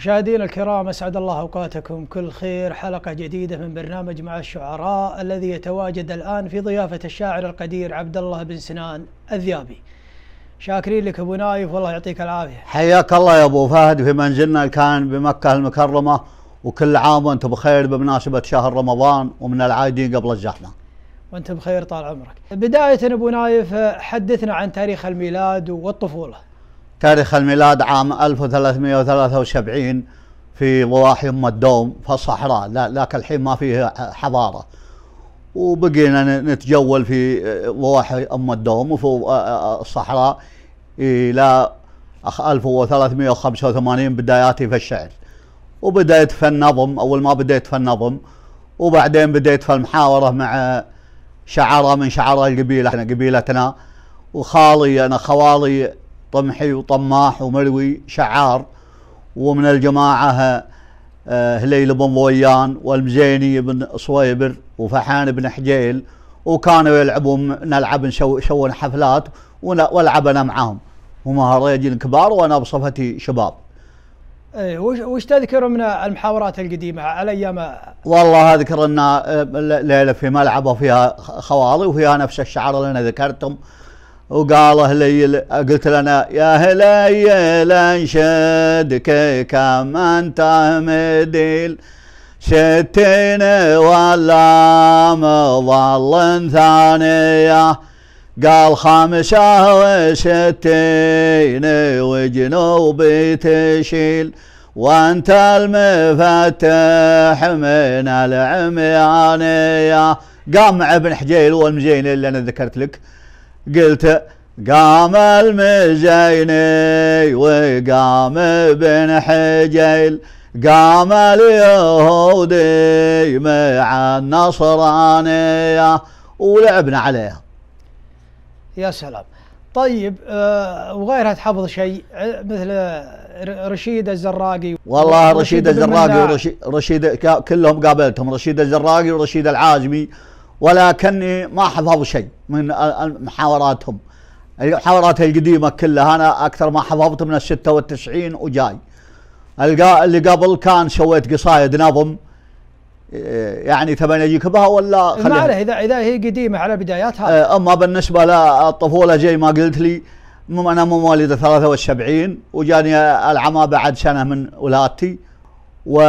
مشاهدينا الكرام اسعد الله اوقاتكم كل خير حلقه جديده من برنامج مع الشعراء الذي يتواجد الان في ضيافه الشاعر القدير عبد الله بن سنان الذيابي. شاكرين لك ابو نايف والله يعطيك العافيه. حياك الله يا ابو فهد في منزلنا كان بمكه المكرمه وكل عام وانت بخير بمناسبه شهر رمضان ومن العايدين قبل الزحمه. وانت بخير طال عمرك. بدايه ابو نايف حدثنا عن تاريخ الميلاد والطفوله. تاريخ الميلاد عام 1373 في ضواحي أم الدوم في الصحراء ذاك الحين ما فيه حضارة وبقينا نتجول في ضواحي أم الدوم وفي الصحراء إلى 1385 بداياتي في الشعر وبدأت في النظم أول ما بديت في النظم وبعدين بديت في المحاورة مع شعرة من شعراء القبيلة احنا قبيلتنا وخالي أنا خوالي طمحي وطماح وملوي شعار ومن الجماعة آه، هليل بن ضويان والمزيني بن صويبر وفحان بن حجيل وكانوا يلعبون نلعب نسوي يسوون حفلات والعب انا معاهم هم هريجين كبار وانا بصفتي شباب. اي وش تذكر من المحاورات القديمه على ايام والله اذكر ان آه، ليله في ملعب وفيها خوالي وفيها نفس الشعار اللي انا ذكرتهم وقاله اهلي قلت لنا يا هليل انشدك كم انت مديل شتين ولا مظل ثانية قال خمسة وستين وجنوبي تشيل وانت المفتح من العميانية قام ابن حجيل والمزين اللي انا ذكرت لك قلت قام المزيني وقام بن حجيل قام اليهودي مع النصرانية ولعبنا عليها يا سلام طيب آه، وغيرها تحفظ شيء آه، مثل رشيد الزراقي والله رشيد الزراقي ورشيد كلهم قابلتهم رشيد الزراقي ورشيد العازمي ولكني ما حفظ شيء من محاوراتهم المحاورات القديمة كلها أنا أكثر ما حفظت من ال 96 وجاي اللي قبل كان سويت قصايد نظم إيه، يعني تبين يجيك بها ولا ما عليه اذا اذا هي قديمه على بداياتها إيه، اما بالنسبه للطفوله زي ما قلت لي انا مواليد 73 وجاني العمى بعد سنه من ولادتي و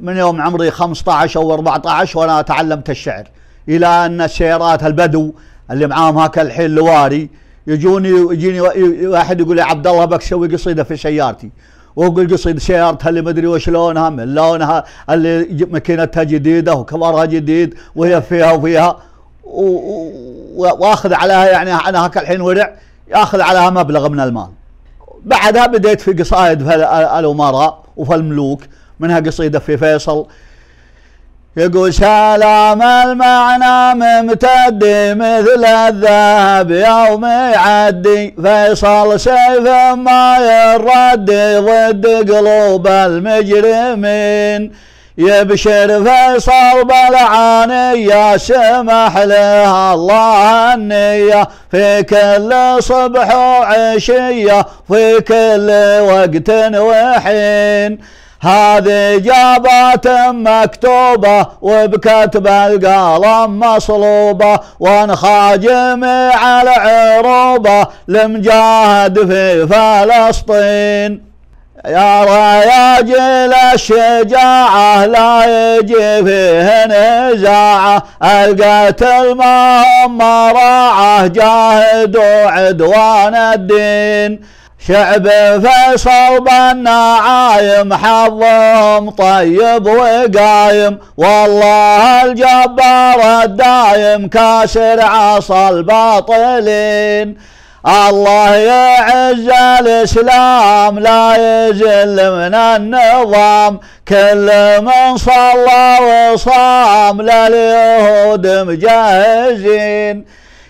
من يوم عمري 15 أو 14 وأنا تعلمت الشعر إلى أن الشيرات البدو اللي معاهم هاك الحين لواري يجوني يجيني واحد يقول يا عبد الله سوي قصيده في سيارتي واقول قصيده سيارتها اللي ما وش وشلونها من لونها اللي ماكينتها جديده وكبرها جديد وهي فيها وفيها واخذ عليها يعني انا هاك الحين ورع ياخذ عليها مبلغ من المال بعدها بديت في قصائد في الامراء وفي الملوك منها قصيدة في فيصل يقول سلام المعنى ممتد مثل الذهب يوم يعدي فيصل سيف ما يرد ضد قلوب المجرمين يبشر فيصل بالعانية سمح لها الله النية في كل صبح وعشية في كل وقت وحين هذه جابات مكتوبة وبكتب القلم مصلوبة وانخى جميع العروبة لمجاهد في فلسطين يا رياجل الشجاعة لا يجي فيه نزاعة القتل ما هم مراعة جاهدوا عدوان الدين شعب في صوب النعايم حظهم طيب وقايم والله الجبار الدايم كاسر عصى الباطلين الله يعز الإسلام لا يزل من النظام كل من صلى وصام لليهود مجهزين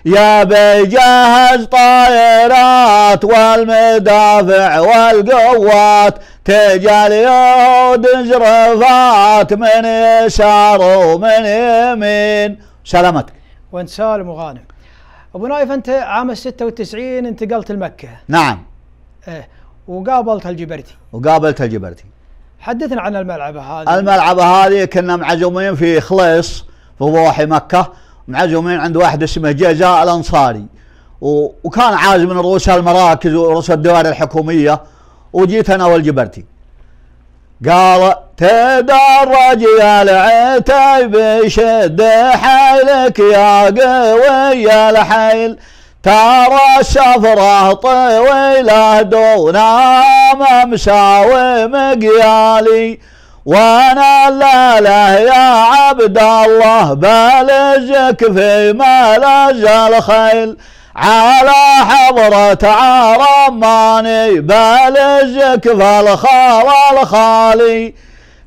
يا بجهز طائرات والمدافع والقوات تجي اليهود زرفات من يسار ومن يمين سلامتك وانت سالم وغانم ابو نايف انت عام 96 انتقلت لمكه نعم ايه وقابلت الجبرتي وقابلت الجبرتي حدثنا عن الملعبه هذه الملعبه هذه كنا معزومين في خليص في ضواحي مكه معزومين عند واحد اسمه جزاء الانصاري وكان عاز من رؤوس المراكز ورؤوس الدوائر الحكوميه وجيت انا والجبرتي قال تدرج يا العتيب شد حيلك يا قوي الحيل ترى السفرة طويلة دون مساوي مقيالي وانا لا لا يا عبد الله بلجك في ملج الخيل على حضرة عرماني بلجك في الخال الخالي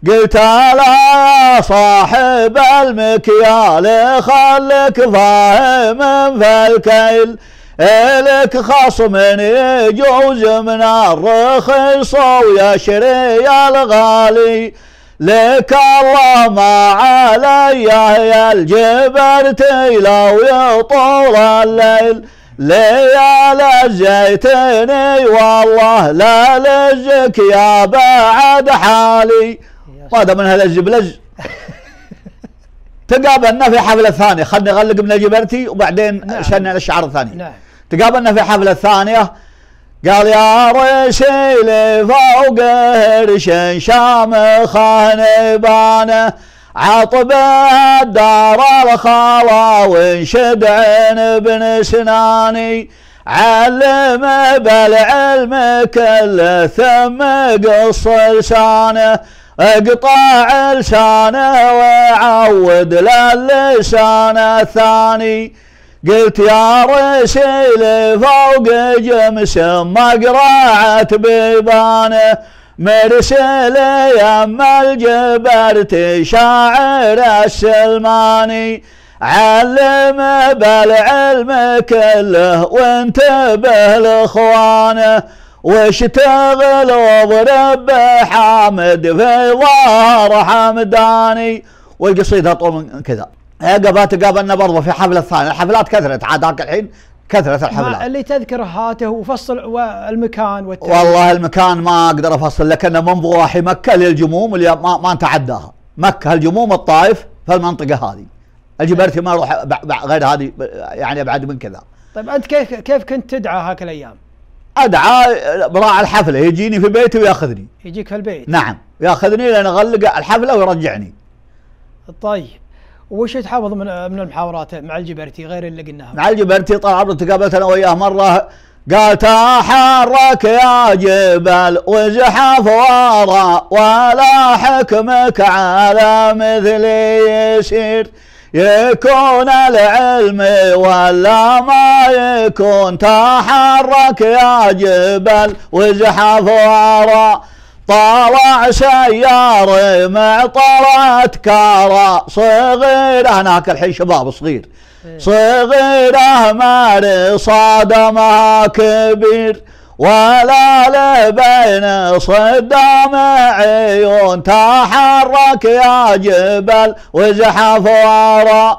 قلت لا يا صاحب المكيال خلك فاهم في الكيل إلك خصم يجوز من الرخيص ويشري الغالي لك الله ما علي يا الجبر تيلا ويطول الليل ليال لجيتني والله لا لجك يا بعد حالي هذا من هذا الجبلج تقابلنا في حفلة ثانية خلني أغلق من جبرتي وبعدين نعم. شن الشعر الثاني نعم. تقابلنا في حفلة ثانية قال يا رسيل فوق هرش شامخة بانه عطب الدار وانشد عين ابن سناني علم بالعلم كل ثم قص لسانه اقطع لسانه وعود للسان الثاني قلت يا رسيل فوق جمس ما قرعت بيبانه مرسل يما الجبر تشاعر السلماني علم بالعلم كله وانتبه لاخوانه واشتغل وضرب حامد في ظهر حمداني والقصيدة طول من كذا قبات قابلنا برضه في حفله ثانيه الحفلات كثرت عاد هاك الحين كثرت الحفلات اللي تذكر هاته وفصل والمكان والتاريخ. والله المكان ما اقدر افصل لك انه من ضواحي مكه للجموم اللي ما, ما نتعداها مكه الجموم الطائف في المنطقه هذه الجبرتي ما اروح غير هذه يعني ابعد من كذا طيب انت كيف كيف كنت تدعى هاك الايام؟ ادعى براع الحفله يجيني في بيتي وياخذني يجيك في البيت؟ نعم ياخذني لان اغلق الحفله ويرجعني طيب وش تحافظ من من المحاورات مع الجبرتي غير اللي قلناها؟ مع الجبرتي عمرك تقابلت انا وياه مره قال تحرك آه، يا جبل وازحف ورا ولا حكمك على مثلي يسير يكون العلم ولا ما يكون تحرك يا جبل وازحف ورا طلع سيارة مع طلعت كارا صغير هناك الحين شباب صغير إيه. صغيره ماري صادمها كبير ولا لبين صدام عيون تحرك يا جبل وزحف ورا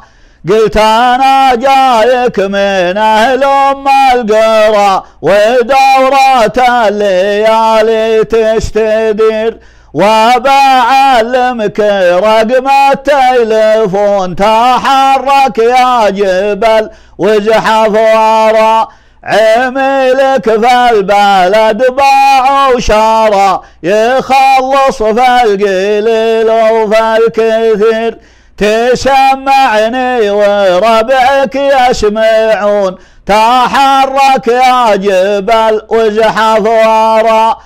قلت أنا جايك من أهل أم القرى ودورة الليالي تشتدر وبعلمك رقم التلفون تحرك يا جبل وازحف ورا عملك في البلد باع وشرى يخلص في القليل وفي الكثير تسمعني وربعك يسمعون تحرك يا جبل وازحف وراء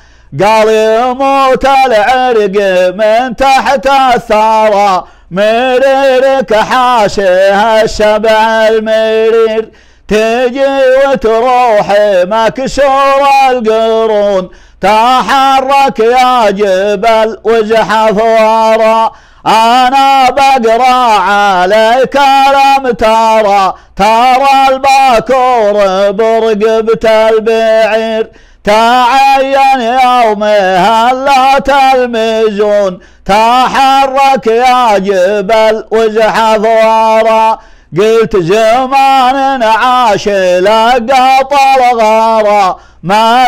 قال يموت العرق من تحت الثرى مريرك حاشيها السبع المرير تجي وتروح مكسور القرون تحرك يا جبل وازحف وراء أنا بقرا عليك لم ترى ترى الباكور برقبة البعير تعين يومها لا تلمزون تحرك يا جبل واجحف ورا قلت زمان عاش لقط الغارة ما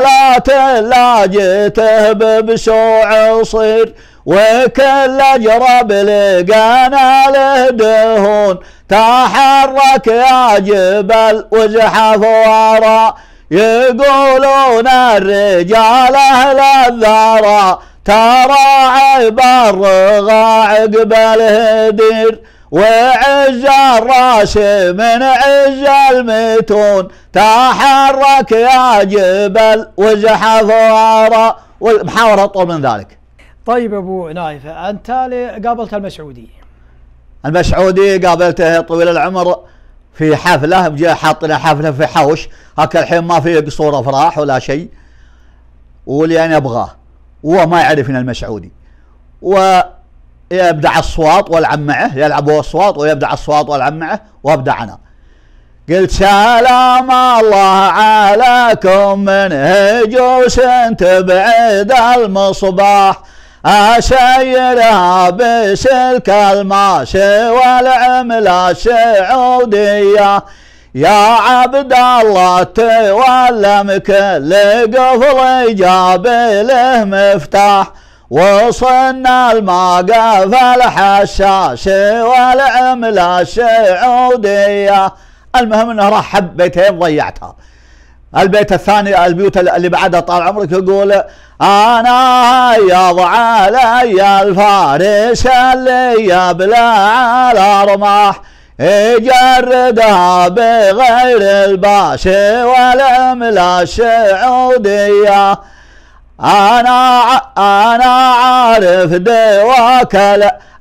لا جيته ببسوع صير وكل اجرب لقانا له دهون تحرك يا جبل وزحف ورا يقولون الرجال اهل الذرى ترى عبر غا عقب الهدير وعز الراس من عز المتون تحرك يا جبل وزحف ورا والمحاورة أطول من ذلك طيب ابو نايف انت قابلت المسعودي المسعودي قابلته طويل العمر في حفله جاء حاطنا حفله في حوش هكا الحين ما في قصور افراح ولا شيء واللي انا ابغاه وما يعرفني المسعودي ويبدع الصوات والعب معه يلعب هو الصوات ويبدع الصوات والعب معه وابدع انا قلت سلام الله عليكم من هجوس بعيد المصباح أشيرها بسلك الماشي والعملة شعودية يا عبد الله تولم كل قفل جاب له مفتاح وصلنا الموقف الحشاش والعملة السعودية المهم انه راح حبتين ضيعتها البيت الثاني البيوت اللي بعدها طال عمرك يقول انا يضع علي الفارس اللي يبلع الارماح يجردها بغير الباش والاملا الشعوديه انا انا عارف دواك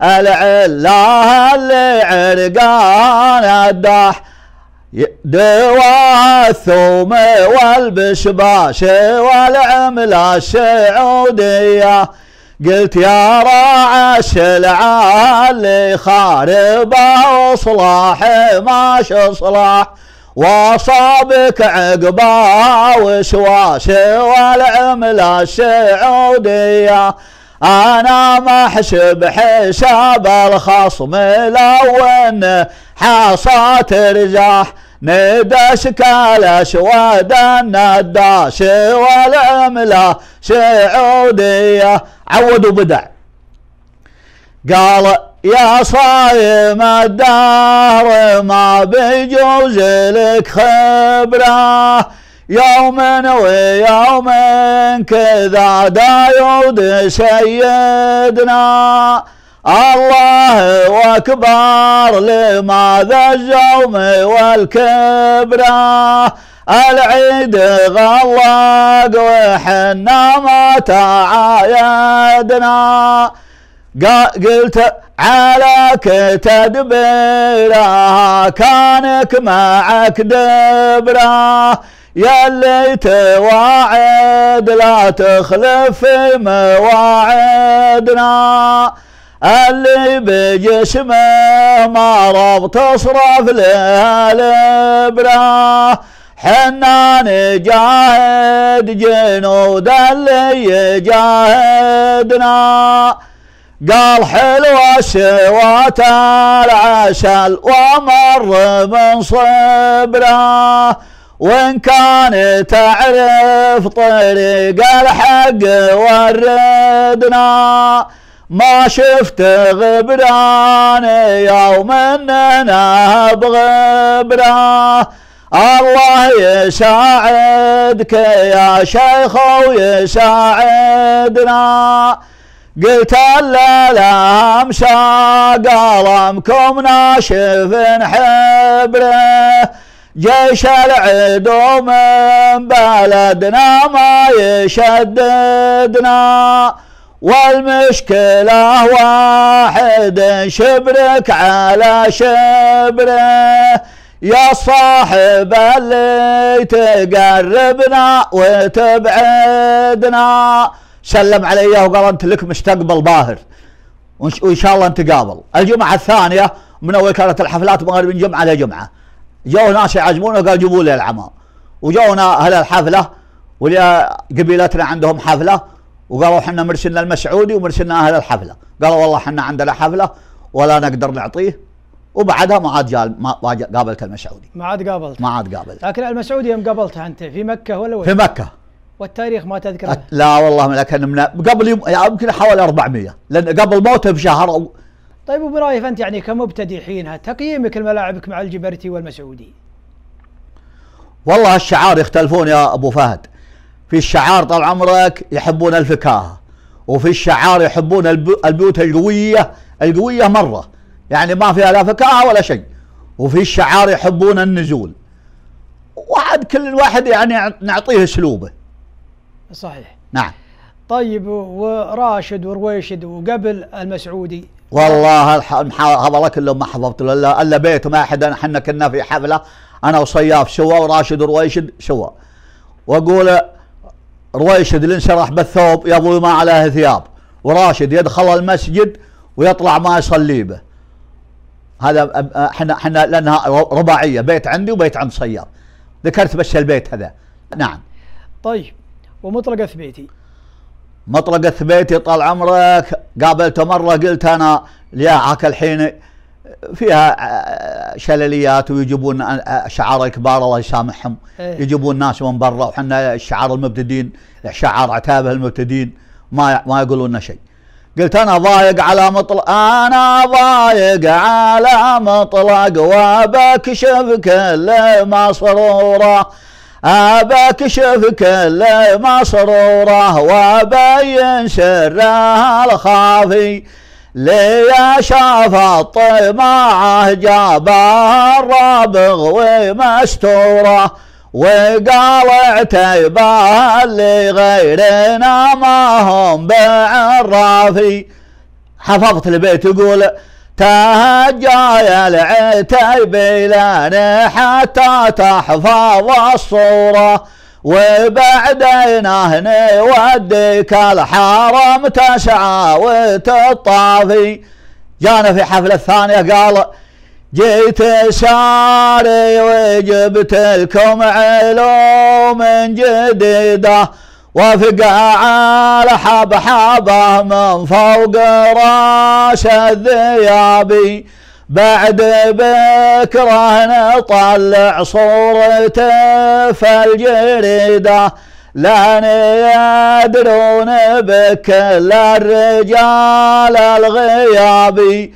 العله اللي عرقان الداح دوا الثوم والبشباش والعملة السعودية قلت يا راعي العالي اللي خاربه ماش صلاح واصابك عقبا وشواش والعملة السعودية انا ما احسب حساب الخصم لو ان حاصات رجاح ندى شكال شواد الندى والعملة سعودية عود وبدع قال يا صايم الدهر ما بيجوز لك خبره يوم ويوم كذا دايود سيدنا الله أكبر لماذا الجوم والكبرى العيد غلق وحنا ما تعايدنا قلت عليك تدبيرها كانك معك دبره يلي تواعد لا تخلف في مواعدنا اللي بجسمه ما رب تصرف له الابره حنا نجاهد جنود اللي يجاهدنا قال حلو السوات العسل ومر من صبره وان كان تعرف طريق الحق وردنا ما شفت غبران يوم اننا بغبره الله يساعدك يا شيخ ويساعدنا قلت لا امسى قلمكم ناشف حبره جيش العدو من بلدنا ما يشددنا والمشكلة واحد شبرك على شبره يا صاحب اللي تقربنا وتبعدنا سلم علي وقال انت لك مستقبل باهر وان شاء الله نتقابل الجمعه الثانيه من اول كانت الحفلات من جمعه لجمعه جو ناس يعزمونه قال جيبوا لي العمى وجونا اهل الحفله ولي قبيلتنا عندهم حفله وقالوا احنا مرسلنا المسعودي ومرسلنا اهل الحفله قالوا والله احنا عندنا حفله ولا نقدر نعطيه وبعدها ما عاد ما قابلت المسعودي ما عاد قابلت ما عاد قابلت لكن المسعودي يوم قابلته انت في مكه ولا وين؟ في مكه والتاريخ ما تذكره لا والله لكن من قبل يعني يمكن حوالي 400 لان قبل موته بشهر او طيب ابو رايف انت يعني كمبتدئ حينها تقييمك لملاعبك مع الجبرتي والمسعودي والله الشعار يختلفون يا ابو فهد في الشعار طال عمرك يحبون الفكاهه وفي الشعار يحبون البيوت القويه القويه مره يعني ما فيها لا فكاهه ولا شيء وفي الشعار يحبون النزول وعد كل واحد يعني نعطيه اسلوبه صحيح نعم طيب وراشد ورويشد وقبل المسعودي والله هذا اللي ما حضرت له الا بيت ما احد احنا كنا في حفله انا وصياف سوا وراشد ورويشد سوا واقول رويشد اللي انشرح بالثوب يضوي ما عليه ثياب وراشد يدخل المسجد ويطلع ما يصلي به هذا احنا احنا لانها رباعيه بيت عندي وبيت عند صياد ذكرت بس البيت هذا نعم طيب ومطلق ثبيتي مطلق ثبيتي طال عمرك قابلته مره قلت انا يا عاك الحين فيها شلليات ويجيبون شعار الكبار الله يسامحهم ايه. يجيبون ناس من برا وحنا شعار المبتدين شعار عتابه المبتدين ما ما يقولون لنا شيء قلت انا ضايق على مطلق انا ضايق على مطلق وبكشف كل ما صروره أبكشف كل ما صروره وأبين سره الخافي ليا شاف طمعه جابها الرابغ ومستوره وقال يباه اللي غيرنا ما هم بعرافي حفظت البيت يقول تهجى يا العتيبي لاني حتى تحفظ الصوره وبعدين هنا وديك الحرم تشعاوت الطافي جانا في حفلة الثانية قال جيت شاري وجبت لكم علوم جديدة وفقع على حبه من فوق راش الذيابي بعد بكرهنا طلع صورته في الجريدة لان يدرون بك الرجال الغيابي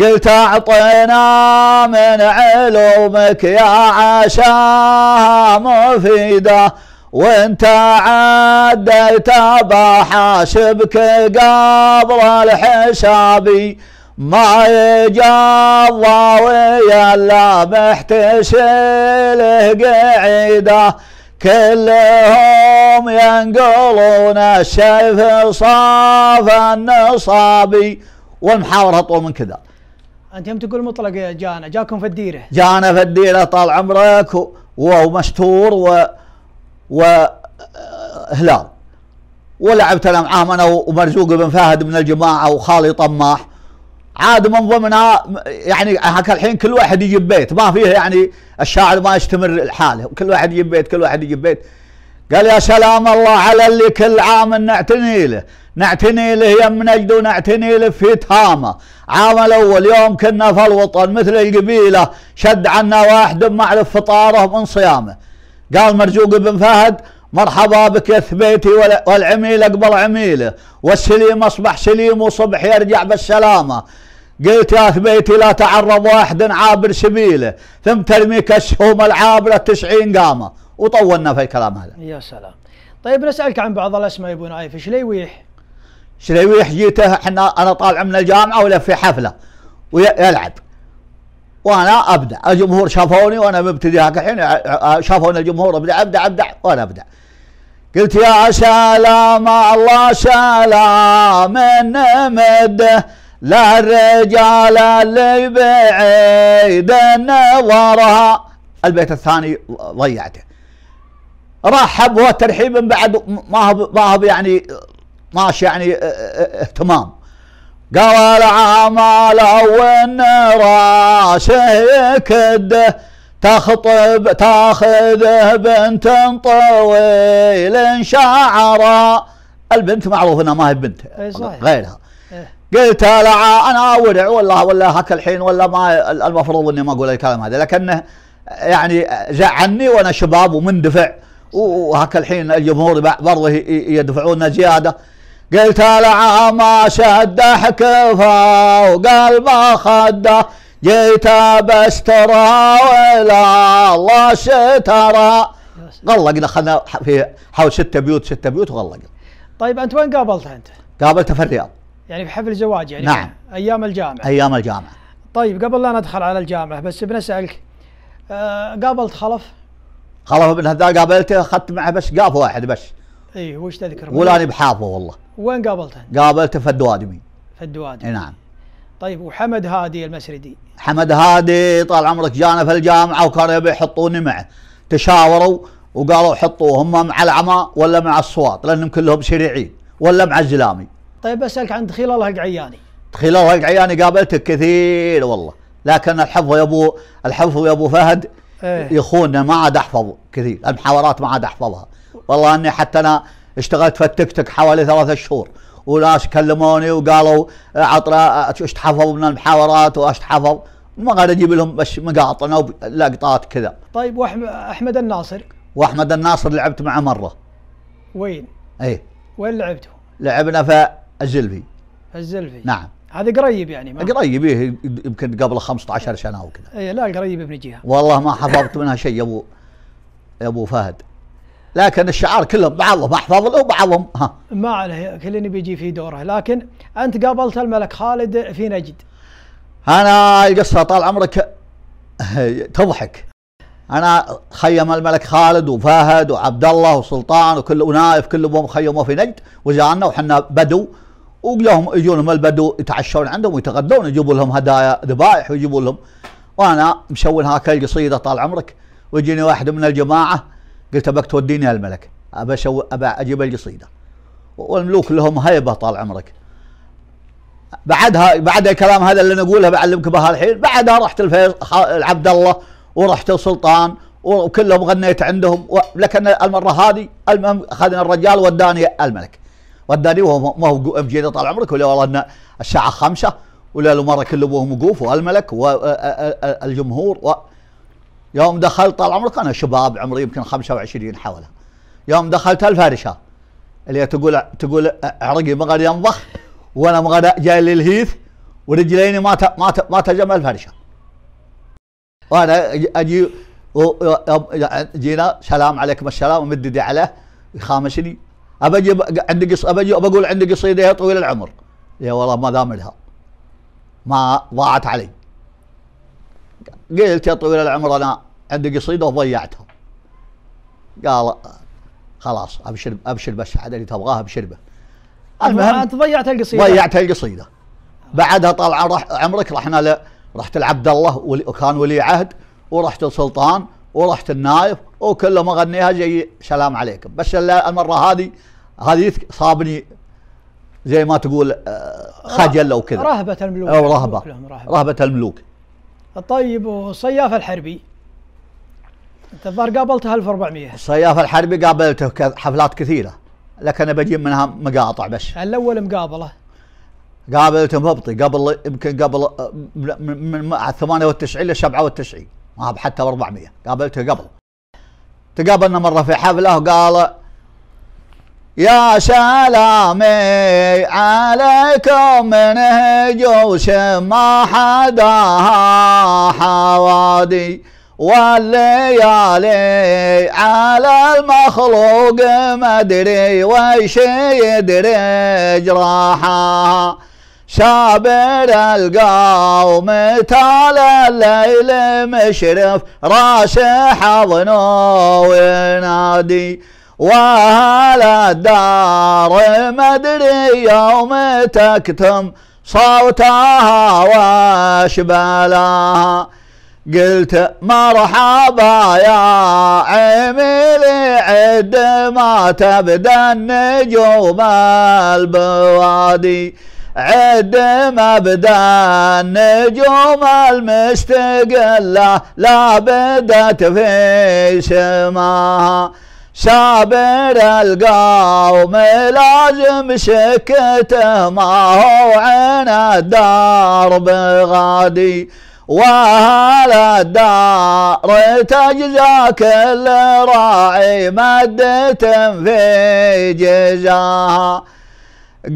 قلت اعطينا من علومك يا عشاها مفيده وانت عديت بحاشبك قبر الحشابي ما يجا جضاوي لا محتشله قعيده كلهم ينقلون الشيف صاف النصابي والمحاورة أطول من كذا أنت يوم تقول مطلق جانا جاكم في الديرة جانا في الديرة طال عمرك ومستور و و هلال ولعبت انا معاهم انا ومرزوق بن فهد من الجماعه وخالي طماح عاد من ضمنها يعني هكا الحين كل واحد يجيب بيت ما فيها يعني الشاعر ما يستمر لحاله كل واحد يجيب بيت كل واحد يجيب بيت قال يا سلام الله على اللي كل عام نعتني له نعتني له يم نجد ونعتني له في تهامة عام الأول يوم كنا في الوطن مثل القبيلة شد عنا واحد ما اعرف فطاره من صيامه قال مرجوق بن فهد مرحبا بك يا ثبيتي والعميل أقبل عميله والسليم أصبح سليم وصبح يرجع بالسلامة قلت يا ثبيتي لا تعرض واحد عابر سبيله ثم ترمي الشهوم العابرة تسعين قامة وطولنا في الكلام هذا يا سلام طيب نسألك عن بعض الأسماء يا ابو نايف شليويح شليويح جيته احنا أنا طالع من الجامعة ولا في حفلة ويلعب وانا ابدع الجمهور شافوني وانا مبتدي الحين شافوني الجمهور ابدع ابدع ابدع وانا ابدع قلت يا سلام الله سلام نمده لا الرجال اللي بعيد نظرها البيت الثاني ضيعته رحب هو بعد ما هو ما هو يعني ماشي يعني اه، اه، اه، اهتمام قال العمال وان راسه كده تخطب تاخذه بنت طويل شعرا البنت معروف انها ما هي بنت إيه، غيرها قلت لا انا ورع ولا ولا هك الحين ولا ما المفروض اني ما اقول الكلام هذا لكنه يعني جاء عني وانا شباب ومندفع وهك الحين الجمهور برضه يدفعون زياده قلت لا ما شد حكفه وقال ما خده جيت بس ولا الله شترى غلقنا خلنا في حول ستة بيوت ستة بيوت وغلقنا طيب انت وين قابلته انت؟ قابلته في الرياض يعني في حفل زواج يعني نعم ايام الجامعه ايام الجامعه طيب قبل لا ندخل على الجامعه بس بنسالك آه قابلت خلف؟ خلف ابن هذا قابلته اخذت معه بس قاف واحد بس اي وش تذكر؟ ولا انا بحافظه والله وين قابلته؟ قابلته في الدوادمي في الدوادمي نعم طيب وحمد هادي المسردي حمد هادي طال عمرك جانا في الجامعه وكانوا يبي يحطوني معه تشاوروا وقالوا حطوه هم مع العمى ولا مع الصواط لانهم كلهم شريعين ولا مع الزلامي طيب اسالك عن دخيل الله القعياني دخيل الله القعياني قابلتك كثير والله لكن الحفظ يا ابو الحفظ يا ابو فهد ايه يخوننا ما عاد احفظ كثير المحاورات ما عاد احفظها والله اني حتى انا اشتغلت في التيك توك حوالي ثلاثة شهور وناس كلموني وقالوا عطنا ايش تحفظ من المحاورات وايش تحفظ ما قاعد اجيب لهم بس مقاطع لقطات كذا طيب واحمد الناصر واحمد الناصر لعبت معه مره وين؟ ايه وين لعبته؟ لعبنا في الزلفي الزلفي نعم هذا قريب يعني ما قريب ايه يمكن قبل 15 سنه او كذا اي لا قريب ابن جهه والله ما حفظت منها شيء يا ابو يا ابو فهد لكن الشعار كلهم بعضهم احفظ له وبعضهم ها ما عليه كلنا بيجي في دوره لكن انت قابلت الملك خالد في نجد انا القصه طال عمرك تضحك انا خيم الملك خالد وفهد وعبد الله وسلطان وكل ونايف كلهم خيموا في نجد وجانا وحنا بدو وقلهم يجوا البدو يتعشون عندهم ويتغدون يجيبوا لهم هدايا ذبائح ويجيبوا لهم وانا مشون هاك القصيده طال عمرك ويجيني واحد من الجماعه قلت ابك توديني الملك ابى ابى اجيب القصيده والملوك لهم هيبه طال عمرك بعدها بعد الكلام هذا اللي نقوله بعلمك بها الحين بعدها رحت الفيصل عبد الله ورحت السلطان وكلهم غنيت عندهم لكن المره هذه المهم اخذنا الرجال وداني الملك وداني وهو ما هو قو... جي طال عمرك ولا والله ان الساعه خمسة ولا المره كل ابوهم وقوف والملك والجمهور و يوم دخلت طال عمرك انا شباب عمري يمكن 25 حوله يوم دخلت الفارشه اللي تقول تقول عرقي ما قد ينضخ وانا ما قد جاي للهيث ورجليني ما ما ما تجمع الفارشه وانا اجي جينا سلام عليكم السلام ومددي عليه يخامشني ابى اجيب عندي قص ابى بقول عندي قصيده يا طويل العمر يا والله ما دام لها ما ضاعت علي قلت يا طويل العمر انا عندي قصيده وضيعتها قال خلاص ابشر ابشر بس هذا اللي تبغاه ابشر به المهم انت ضيعت القصيده ضيعت القصيده بعدها طال رح عمرك رحنا ل... رحت لعبد الله وكان ولي عهد ورحت لسلطان ورحت النايف وكل ما غنيها جاي سلام عليكم بس المره هذه هذه صابني زي ما تقول آه، خجل او كذا رهبه الملوك او رهبه رهبه الملوك طيب وصياف الحربي انت الظاهر قابلته 1400 الصياف الحربي قابلته حفلات كثيره لكن انا بجيب منها مقاطع بس الاول مقابله قابلته مبطي قبل يمكن قبل آه، من 98 ل 97 ما حتى 400 قابلته قبل تقابلنا مرة في حفلة وقال يا سلامي عليكم من جوش ما حداها حوادي والليالي على المخلوق مدري وش يدري جراحها شابر القوم تال الليل مشرف راس حضنه وينادي وهل الدار مدري يوم تكتم صوتها واشبالها قلت مرحبا يا عميلي عد ما تبدا النجوم البوادي ما بدا نجوم المستقلة لا بدت في سماها صابر القوم لازم سكته ما هو عين الدار بغادي وهل الدار تجزى كل راعي مدة في جزاها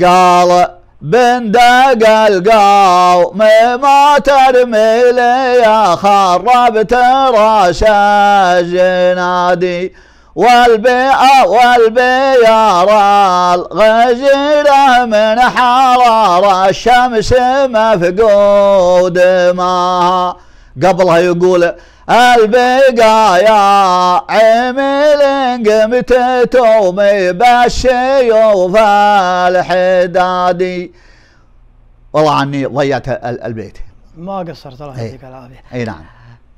قال بندق القوم ما ترمي لي خربت رشا جنادي والبيئة والبيار الغزيرة من حرارة الشمس مفقود ما قبلها يقول البقايا عمل قمت تومي بالشيوخ الحدادي والله عني ضيعت البيت ما قصرت الله إيه. يعطيك العافيه اي نعم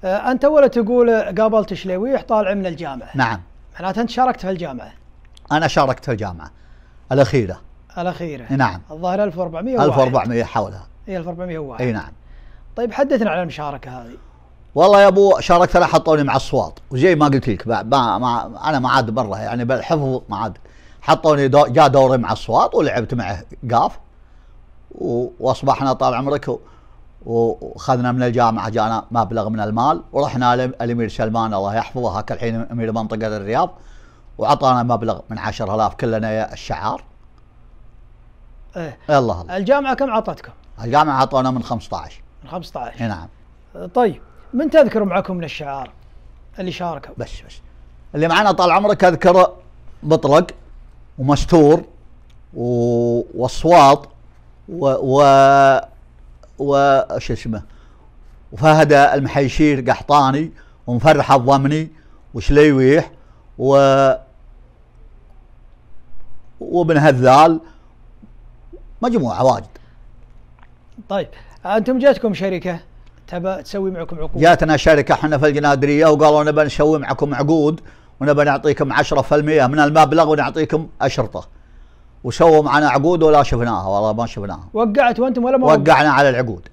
آه، انت اول تقول قابلت شليويح طالع من الجامعه نعم معناته انت شاركت في الجامعه انا شاركت في الجامعه الاخيره الاخيره نعم الظاهر 1400 1400 حولها اي 1401 اي نعم طيب حدثنا عن المشاركه هذه والله يا ابو شاركت انا حطوني مع الصوات وزي ما قلت لك ما, ما انا ما عاد برا يعني بالحفظ ما عاد حطوني دو جاء دوري مع الصوات ولعبت معه قاف واصبحنا طال عمرك وخذنا من الجامعه جانا مبلغ من المال ورحنا الامير سلمان الله يحفظه هاك الحين امير منطقه الرياض وعطانا مبلغ من 10000 كلنا يا الشعار ايه الله الله الجامعه كم عطتكم؟ الجامعه عطونا من 15 من 15 نعم طيب من تذكر معكم من الشعار اللي شاركوا بس بس اللي معنا طال عمرك اذكر مطرق ومستور و... وصواط و و وش اسمه وفهد المحيشير قحطاني ومفرح الضمني وشليويح و وابن هذال مجموعه واجد. طيب انتم جاتكم شركه تبى تسوي معكم عقود جاتنا شركه احنا في الجنادريه وقالوا نبى نسوي معكم عقود ونبى نعطيكم 10% من المبلغ ونعطيكم اشرطه وسووا معنا عقود ولا شفناها والله ما شفناها وقعت وانتم ولا ما وقعنا على العقود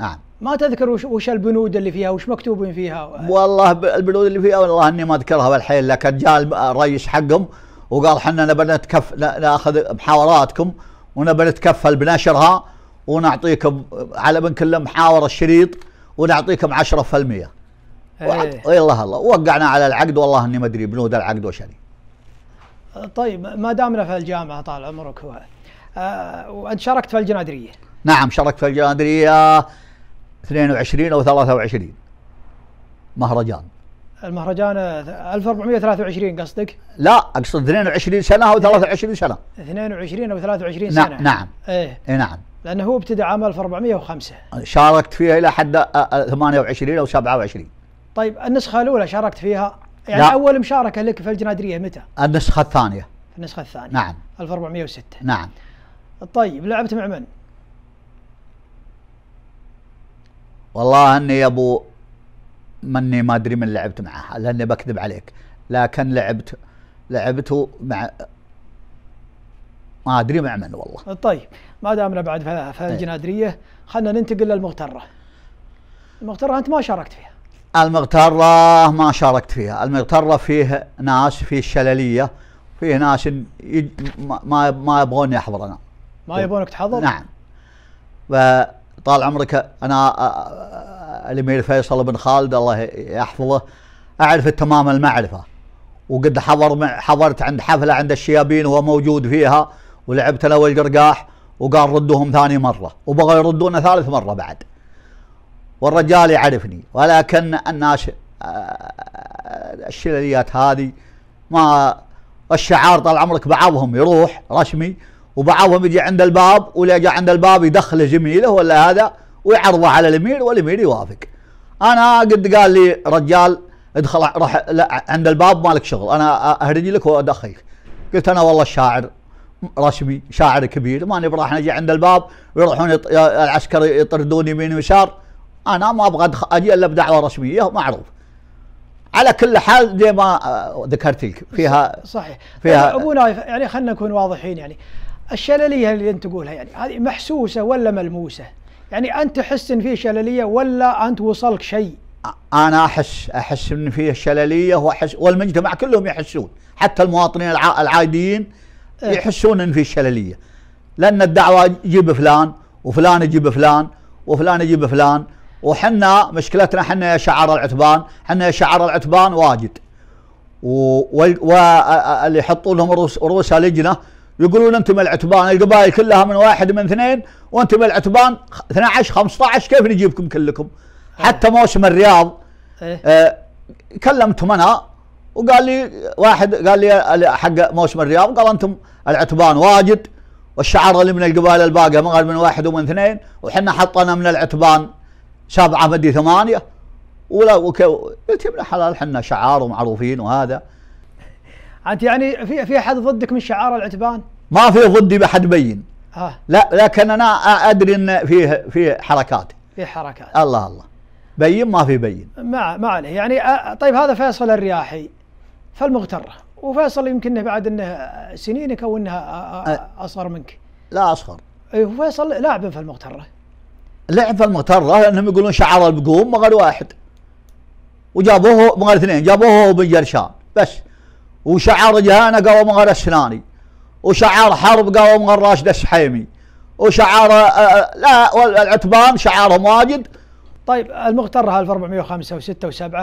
نعم ما تذكر وش, وش البنود اللي فيها وش مكتوبين فيها والله البنود اللي فيها والله اني ما اذكرها بالحيل لكن جاء الرئيس حقهم وقال حنا نبى نتكف ناخذ محاوراتكم ونبى نتكفل بنشرها ونعطيكم على كل محاور الشريط ونعطيكم 10% هي. يلا الله وقعنا على العقد والله اني ما ادري بنود العقد وشري طيب ما دامنا في الجامعه طال عمرك هو آه، وانت شاركت في الجنادريه نعم شاركت في الجنادريه 22 او 23 مهرجان المهرجان 1423 قصدك؟ لا اقصد 22 سنه او 23 سنه 22 او 23 نعم، سنه نعم نعم ايه نعم لانه هو ابتدى عام 1405 شاركت فيها الى حد 28 او 27 طيب النسخه الاولى شاركت فيها يعني لا. اول مشاركه لك في الجنادريه متى؟ النسخه الثانيه النسخه الثانيه نعم 1406 نعم طيب لعبت مع من؟ والله اني يا ابو مني ما ادري من لعبت معه لاني بكذب عليك لكن لعبت لعبته مع ما ادري مع من والله طيب ما دامنا بعد في الجنادريه خلينا ننتقل للمغتره المغتره انت ما شاركت فيها المغترة ما شاركت فيها المغترة فيه ناس في الشللية فيه ناس يج... ما ما يبغون احضر انا ما يبغونك تحضر؟ نعم فطال عمرك انا الامير فيصل بن خالد الله يحفظه اعرف تمام المعرفة وقد حضر حضرت عند حفلة عند الشيابين وهو موجود فيها ولعبت انا والقرقاح وقال ردوهم ثاني مرة وبغوا يردونا ثالث مرة بعد والرجال يعرفني ولكن الناس آه، الشلليات هذه ما الشعار طال عمرك بعضهم يروح رسمي وبعضهم يجي عند الباب ولا جاء عند الباب يدخله زميله ولا هذا ويعرضه على الامير والامير يوافق انا قد قال لي رجال ادخل روح عند الباب مالك شغل انا اهرج لك وادخلك قلت انا والله الشاعر رسمي شاعر كبير ماني براح اجي عند الباب ويروحون يط... العسكر يطردوني يمين ويسار انا ما ابغى أدخ... اجي الا بدعوه رسميه معروف على كل حال زي ما آه، ذكرت لك فيها صحيح فيها ابو نايف يعني خلينا نكون واضحين يعني الشلليه اللي انت تقولها يعني هذه محسوسه ولا ملموسه؟ يعني انت تحس ان في شلليه ولا انت وصلك شيء؟ انا احس احس ان في شلليه واحس والمجتمع كلهم يحسون حتى المواطنين العاديين إيه. يحسون ان في شلليه لان الدعوه جيب فلان وفلان يجيب فلان وفلان يجيب فلان وحنا مشكلتنا حنا يا شعار العتبان حنا يا شعار العتبان واجد واللي يحطون لهم رؤوس لجنه يقولون انتم العتبان القبائل كلها من واحد من اثنين وانتم العتبان 12 15 كيف نجيبكم كلكم؟ إيه. حتى موسم الرياض إيه. أه كلمتهم انا وقال لي واحد قال لي حق موسم الرياض قال انتم العتبان واجد والشعر اللي من القبائل الباقيه ما قال من واحد ومن اثنين وحنا حطنا من العتبان سبعه مدي ثمانيه ولا قلت يا ابن الحلال حنا شعار ومعروفين وهذا انت يعني في في احد ضدك من شعار العتبان؟ ما في ضدي احد بين آه. لا لكن انا ادري ان فيه في حركات في حركات الله الله بين ما في بين ما ما عليه يعني طيب هذا فيصل الرياحي فالمغتره وفيصل يمكن بعد انه سنينك او انها اصغر منك لا اصغر اي وفيصل لاعب في المغتره لعب في المغتره لانهم يقولون شعار البقوم مغر واحد وجابوه مغر اثنين جابوه بن جرشان بس وشعار جهانه قوى مغر السناني وشعار حرب قوى مغر راشد السحيمي وشعار لا والعتبان شعارهم واجد طيب المغترة 1405 و6 و7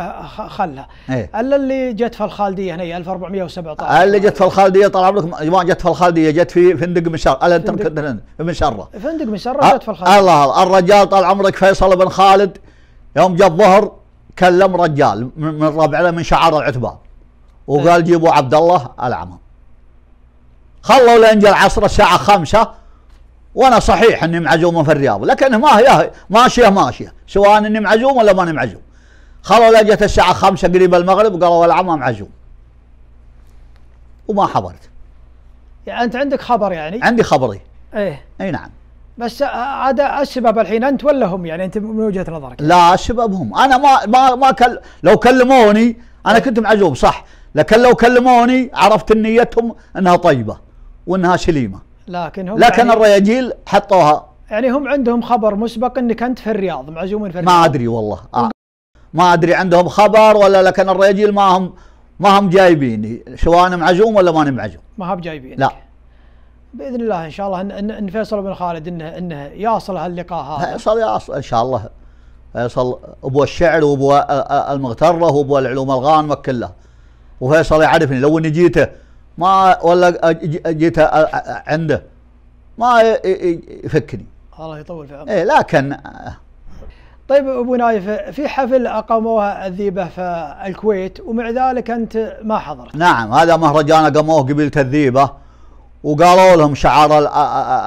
خلها ايه؟ الا اللي جت في الخالدية هنا 1417 اللي جت في الخالدية طال عمرك ما جت في الخالدية جت في فندق مشر الا انت فندق مشره فندق مشرة جت في الخالدية أه، الله الرجال طال عمرك فيصل بن خالد يوم جاء الظهر كلم رجال من ربعنا من شعار العتبان وقال ايه؟ جيبوا عبد الله العمى خلوا لين جاء العصر الساعة 5 وانا صحيح اني معزومه في الرياض لكن ما هي ماشيه ماشيه سواء اني معزوم ولا ماني معزوم خلوا لجت الساعه خمسة قريب المغرب قالوا والله ما معزوم وما حضرت يعني انت عندك خبر يعني عندي خبري ايه اي نعم بس هذا السبب الحين انت ولا هم يعني انت من وجهه نظرك لا السبب هم انا ما ما ما كل لو كلموني انا كنت معزوم صح لكن لو كلموني عرفت نيتهم انها طيبه وانها سليمه لكن هم لكن يعني الرياجيل حطوها يعني هم عندهم خبر مسبق انك انت في الرياض معزومين في الرياض ما ادري والله آه. ما ادري عندهم خبر ولا لكن الرياجيل ما هم ما هم جايبيني سواء انا معزوم ولا ماني معزوم ما هم جايبيني لا باذن الله ان شاء الله ان ان فيصل بن خالد انه انه يصل هاللقاء هذا يصل يصل ان شاء الله فيصل ابو الشعر وابو آه، آه، المغتره وابو العلوم الغانمه كلها وفيصل يعرفني لو اني جيته ما ولا جيت عنده ما يفكني الله يطول في عمرك ايه لكن طيب ابو نايف في حفل اقاموه الذيبه في الكويت ومع ذلك انت ما حضرت نعم هذا مهرجان اقاموه قبيله الذيبه وقالوا لهم شعار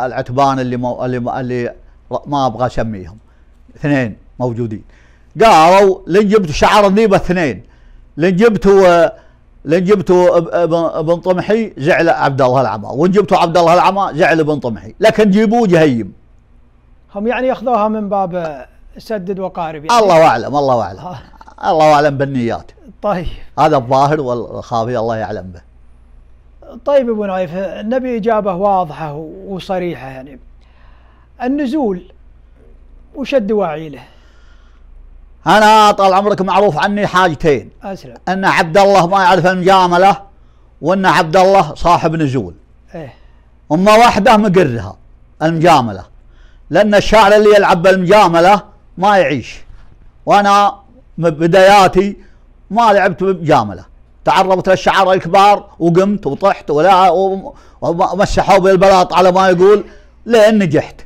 العتبان اللي مو اللي اللي ما ابغى اسميهم اثنين موجودين قالوا لين جبتوا شعار الذيبه اثنين لين جبتوا آه، لان جبتوا ابن طمحي زعل عبد الله العمى وان جبتوا عبد الله العمى زعل ابن طمحي لكن جيبوه جهيم هم يعني ياخذوها من باب سدد وقارب يعني. الله اعلم الله اعلم آه. الله اعلم بالنيات طيب هذا الظاهر والخافي الله يعلم به طيب ابو نايف النبي اجابه واضحه وصريحه يعني النزول وش الدواعي له انا طال عمرك معروف عني حاجتين اسلم ان عبد الله ما يعرف المجامله وان عبد الله صاحب نزول ايه اما واحده مقرها المجامله لان الشاعر اللي يلعب بالمجامله ما يعيش وانا بداياتي ما لعبت بمجامله تعرضت للشعراء الكبار وقمت وطحت ولا ومسحوا بالبلاط على ما يقول لين نجحت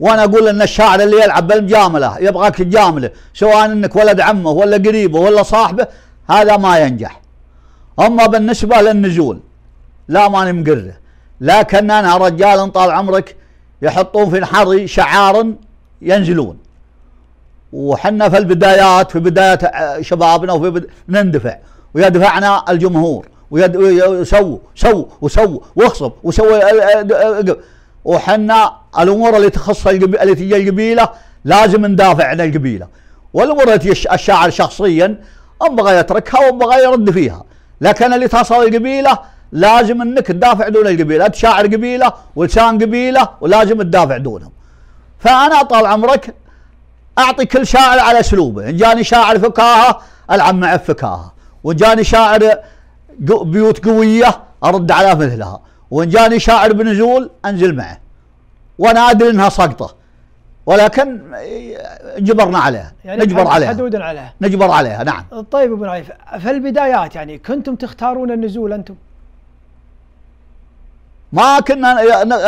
وانا اقول ان الشاعر اللي يلعب بالمجامله يبغاك تجامله سواء انك ولد عمه ولا قريبه ولا صاحبه هذا ما ينجح اما بالنسبه للنزول لا ماني مقره لكن انا رجال طال عمرك يحطون في الحري شعار ينزلون وحنا في البدايات في بداية شبابنا وفي بد... نندفع ويدفعنا الجمهور ويد... وسووا سووا وسووا واخصب وسوي اه، اه، اه، وحنا الامور اللي تخص اللي تجي القبيله لازم ندافع عن القبيله والامور التي الشاعر شخصيا ابغى يتركها وابغى يرد فيها لكن اللي تخص القبيله لازم انك تدافع دون القبيله انت شاعر قبيله ولسان قبيله ولازم تدافع دونهم فانا طال عمرك اعطي كل شاعر على اسلوبه ان جاني شاعر فكاهه العب معه فكاهه وان جاني شاعر بيوت قويه ارد على مثلها وان جاني شاعر بنزول انزل معه وانا ادري انها سقطه ولكن اه، جبرنا عليها يعني نجبر عليها حدود عليها نجبر عليها نعم طيب ابو نايف في البدايات يعني كنتم تختارون النزول انتم ما كنا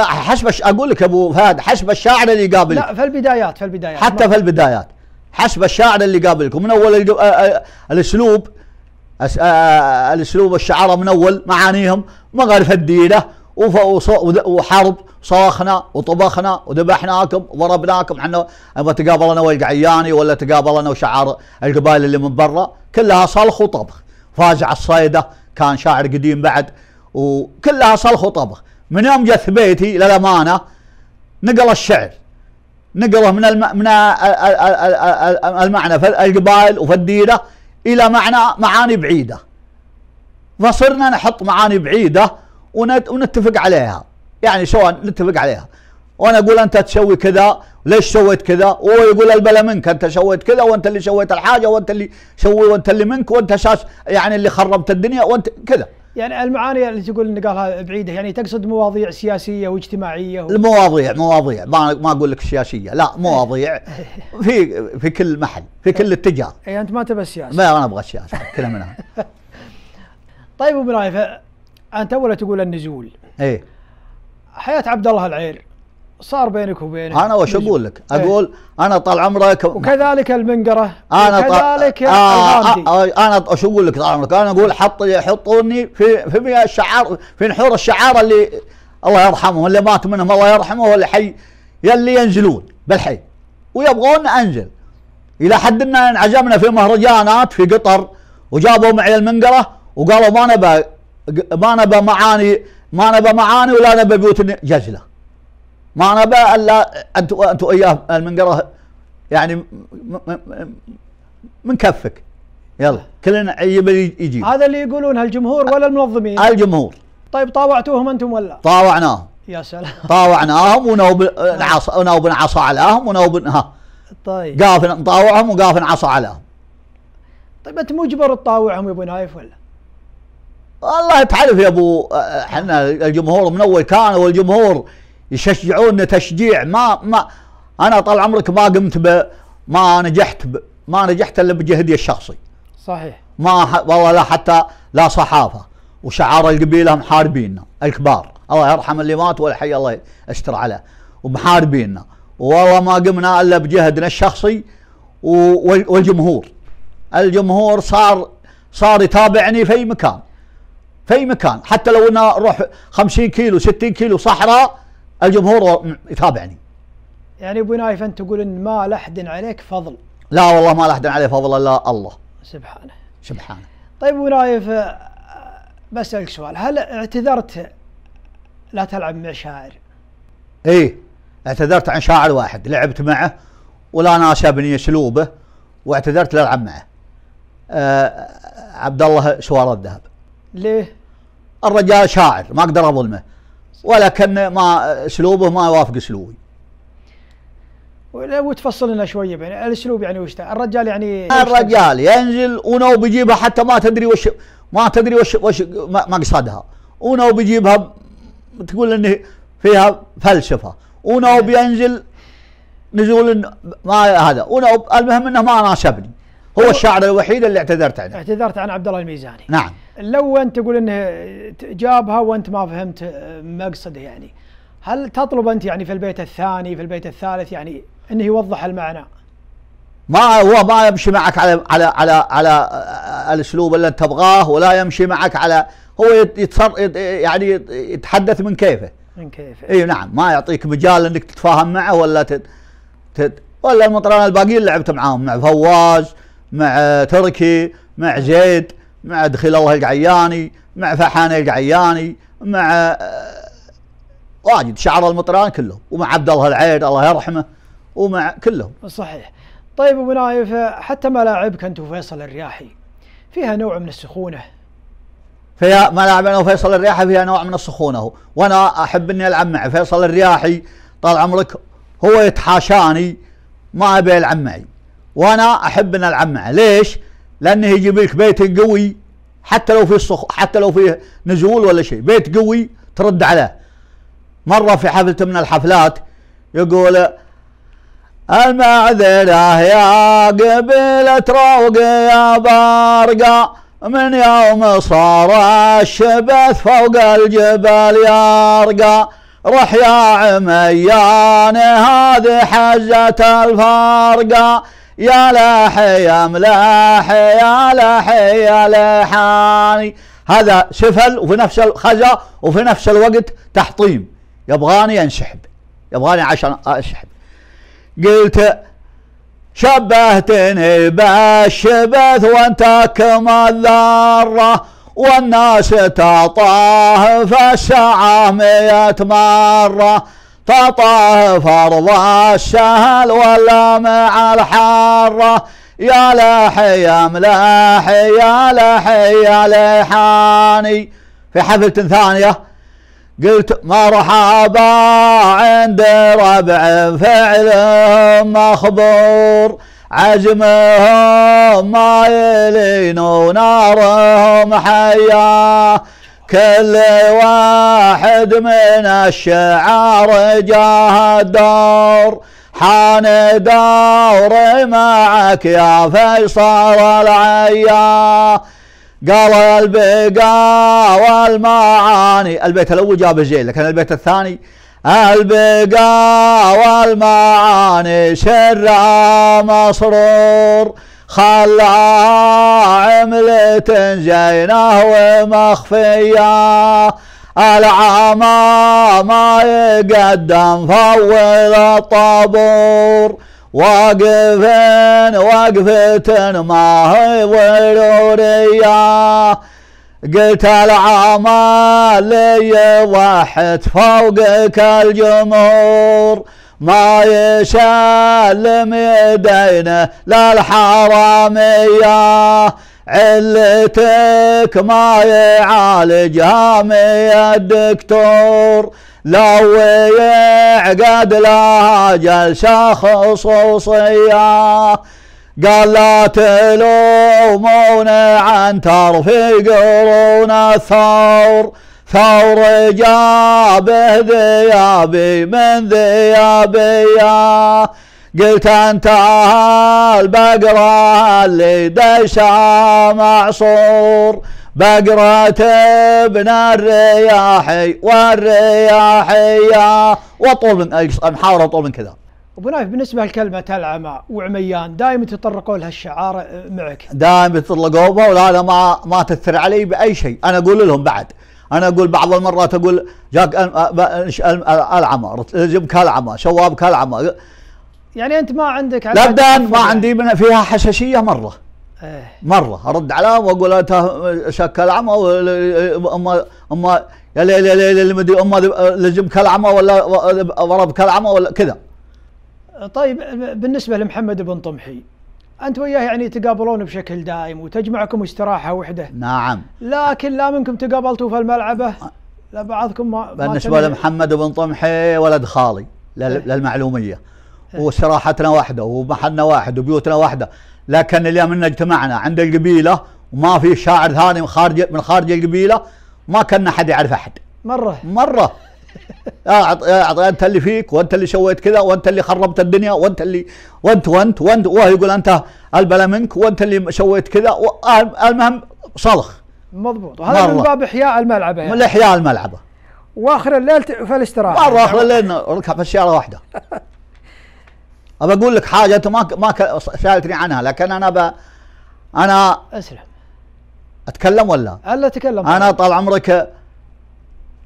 حسب اقول لك ابو فهد حسب الشاعر اللي قابل لا في البدايات في البدايات حتى في البدايات حسب الشاعر اللي قابلكم من اول اه، اه، الاسلوب أس... آ... آه، آه، الاسلوب الشعاره من اول معانيهم مغارف الديله وف... وص... وحرب صاخنا وطبخنا وذبحناكم وضربناكم احنا ابغى تقابلنا والقعياني ولا تقابلنا وشعار القبائل اللي من برا كلها صلخ وطبخ فازع الصيده كان شاعر قديم بعد وكلها صلخ وطبخ من يوم جت بيتي للامانه نقل الشعر نقله من الم... من المعنى في القبائل وفي الديره إلى معنى معاني بعيدة فصرنا نحط معاني بعيدة ونتفق عليها يعني سواء نتفق عليها وانا اقول انت تسوي كذا ليش سويت كذا وهو يقول البلا منك انت سويت كذا وانت اللي سويت الحاجه وانت اللي سوي وانت اللي منك وانت اساس يعني اللي خربت الدنيا وانت كذا يعني المعاني اللي تقول ان قالها بعيده يعني تقصد مواضيع سياسيه واجتماعيه و... المواضيع مواضيع ما ما اقول لك سياسيه لا مواضيع في في كل محل في كل اتجاه اي انت ما تبى سياسه ما انا ابغى سياسه كلها منها طيب ابو نايف انت اول تقول النزول ايه حياه عبد الله العير صار بينك وبينه انا وش اقول لك؟ إيه. اقول انا طال عمرك وكذلك المنقره انا وكذلك طال... آه،, آه،, آه انا وش اقول لك طال عمرك؟ انا اقول حط يحطوني في في الشعار في نحور الشعار اللي الله يرحمهم اللي مات منهم الله يرحمه واللي حي يلي ينزلون بالحي ويبغون انزل الى حد ان انعزمنا في مهرجانات في قطر وجابوا معي المنقره وقالوا ما نبى ما نبى معاني ما نبى معاني ولا نبى بيوت جزله انا بقى الا انت انت وياه المنقره يعني من كفك يلا كلنا يبي يجي هذا اللي يقولون الجمهور ولا المنظمين الجمهور طيب طاوعتوهم انتم ولا طاوعناهم يا سلام طاوعناهم ونوب العصا ونوب العصا عليهم ونوب ها طيب قاف نطاوعهم وقاف نعصى عليهم طيب انت مجبر تطاوعهم يا ابو نايف ولا؟ والله تعرف يا ابو آه، احنا الجمهور من اول كانوا والجمهور يشجعون تشجيع ما ما انا طال عمرك ما قمت ب ما نجحت ب ما نجحت الا بجهدي الشخصي صحيح ما والله لا حتى لا صحافه وشعار القبيله محاربيننا الكبار الله يرحم اللي مات والحي الله يستر عليه ومحاربيننا والله ما قمنا الا بجهدنا الشخصي والجمهور الجمهور صار صار يتابعني في اي مكان في اي مكان حتى لو انا اروح 50 كيلو 60 كيلو صحراء الجمهور يتابعني يعني ابو نايف انت تقول ان ما لحد عليك فضل لا والله ما لحد عليه فضل الا الله سبحانه سبحانه طيب ابو نايف آه، بسالك سؤال هل اعتذرت لا تلعب مع شاعر؟ ايه اعتذرت عن شاعر واحد لعبت معه ولا ناسبني اسلوبه واعتذرت لالعب معه. آه عبد الله شوار الذهب. ليه؟ الرجال شاعر ما اقدر اظلمه ولكن ما اسلوبه ما يوافق اسلوبي لو تفصل لنا شويه بين يعني، الاسلوب يعني وش الرجال يعني الرجال ينزل ونو بيجيبها حتى ما تدري وش ما تدري وش وش مقصدها ونو بيجيبها تقول انه فيها فلسفه ونو نعم. بينزل نزول ما هذا ونو المهم انه ما ناسبني هو الشاعر الوحيد اللي اعتذرت عنه اعتذرت عن عبد الله الميزاني نعم لو انت تقول انه جابها وانت ما فهمت آه، مقصده يعني هل تطلب انت يعني في البيت الثاني في البيت الثالث يعني انه يوضح المعنى؟ ما هو ما يمشي معك على على على على آه، الاسلوب اللي انت تبغاه ولا يمشي معك على هو يتصر يعني يتحدث من كيفه من كيفه اي نعم ما يعطيك مجال انك تتفاهم معه ولا تت تت ولا المطران الباقيين لعبت معاهم مع فواز مع آه، تركي مع زيد مع دخيل الله القعياني مع فحان القعياني مع آه، واجد شعر المطران كلهم ومع عبد الله العيد الله يرحمه ومع كلهم صحيح طيب ابو نايف حتى ملاعبك انت وفيصل الرياحي فيها نوع من السخونه فيا ملاعب انا وفيصل الرياحي فيها نوع من السخونه وانا احب اني العب مع فيصل الرياحي طال عمرك هو يتحاشاني ما ابي العب معي وانا احب ان العب معه ليش؟ لانه يجيب لك بيت قوي حتى لو في الصخ حتى لو فيه نزول ولا شيء بيت قوي ترد عليه مره في حفله من الحفلات يقول المعذره يا قبيله روق يا بارقه من يوم صار الشبث فوق الجبال يرقى رح يا عميان هذه حزة الفارقة يا لحي يا ملاحي يا لحي يا لحاني هذا شفل وفي نفس خجة وفي نفس الوقت تحطيم يبغاني انسحب يبغاني عشان انسحب قلت شبهتني بالشبث وانت كما الذرة والناس تعطاه الساعة مئة مرة تطاف أرض الشهل مع الحارة يا لحي يا ملاحي يا لحي يا لحاني في حفلة ثانية قلت مرحبا عند ربع فعلهم مخبور عجمهم يلينو نارهم حياه كل واحد من الشعار جاه الدور حان دور معك يا فيصل العيا قال البقاء والمعاني البيت الأول جاب زين لكن البيت الثاني البقى والمعاني شر مسرور خلا عملة جيناه ومخفية العمى ما يقدم فوض الطابور واقفين وقفة ما هي ضرورية قلت العمى لي واحد فوقك الجمهور ما يشال ميدينه لا الحراميه علتك ما يعالجها يا الدكتور لو يعقد لها جلسة خصوصية قال لا تلومون عن ترفيق قرون الثور ثور جابه ذيابي من ذيابي يا قلت انت البقرة اللي دشا معصور بقرة ابن الرياحي والرياحية وطول من محاورة طول من كذا ابو نايف بالنسبه لكلمه العمى وعميان دائما يتطرقوا لها الشعار معك دائما يتطرقوا ولا انا ما ما تاثر علي باي شيء انا اقول لهم بعد انا اقول بعض المرات اقول جاك العمى جبك العمى شوابك العمى يعني انت ما عندك ابدا ما يعني. عندي من فيها حشاشيه مره ايه مره ارد على واقول انت شك العمى اما اما يا ليل يا ليل اللي مدري اما لجبك العمى ولا ضربك العمى ولا كذا طيب بالنسبه لمحمد بن طمحي انت وياه يعني تقابلون بشكل دائم وتجمعكم استراحه وحده نعم لكن لا منكم تقابلتوا في الملعبه لا بعضكم ما بالنسبه لمحمد بن طمحي ولد خالي إيه. للمعلوميه إيه. واستراحتنا واحده ومحلنا واحد وبيوتنا واحده لكن اليوم ان اجتمعنا عند القبيله وما في شاعر ثاني من خارج من خارج القبيله ما كنا حد يعرف احد مره مره اه, آه، انت اللي فيك وانت اللي سويت كذا وانت اللي خربت الدنيا وانت اللي وانت وانت وانت وهو يقول انت البلا منك وانت اللي سويت كذا آه، المهم صلخ مضبوط هذا من باب احياء الملعب يعني. من احياء الملعب واخر الليل في الاستراحه مره اخر الليل ركب في السياره واحده ابى اقول لك حاجه انت ما ما سالتني عنها لكن انا ب انا اسلم اتكلم ولا؟ الا تكلم انا طال عمرك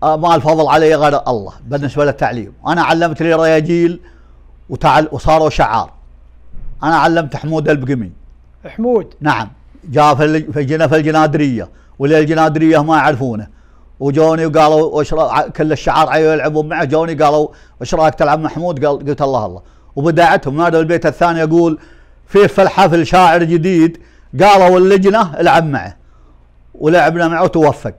آه، ما الفضل علي غير الله بالنسبه للتعليم انا علمت لي رياجيل وتعل وصاروا شعار انا علمت حمود البقمي حمود نعم جاء في جنا في الجنادريه واللي الجنادريه ما يعرفونه وجوني وقالوا كل الشعار يلعبون معه جوني قالوا ايش رايك تلعب محمود قال قلت الله الله وبدعتهم نادوا البيت الثاني يقول في في الحفل شاعر جديد قالوا اللجنه العب معه ولعبنا معه وتوفق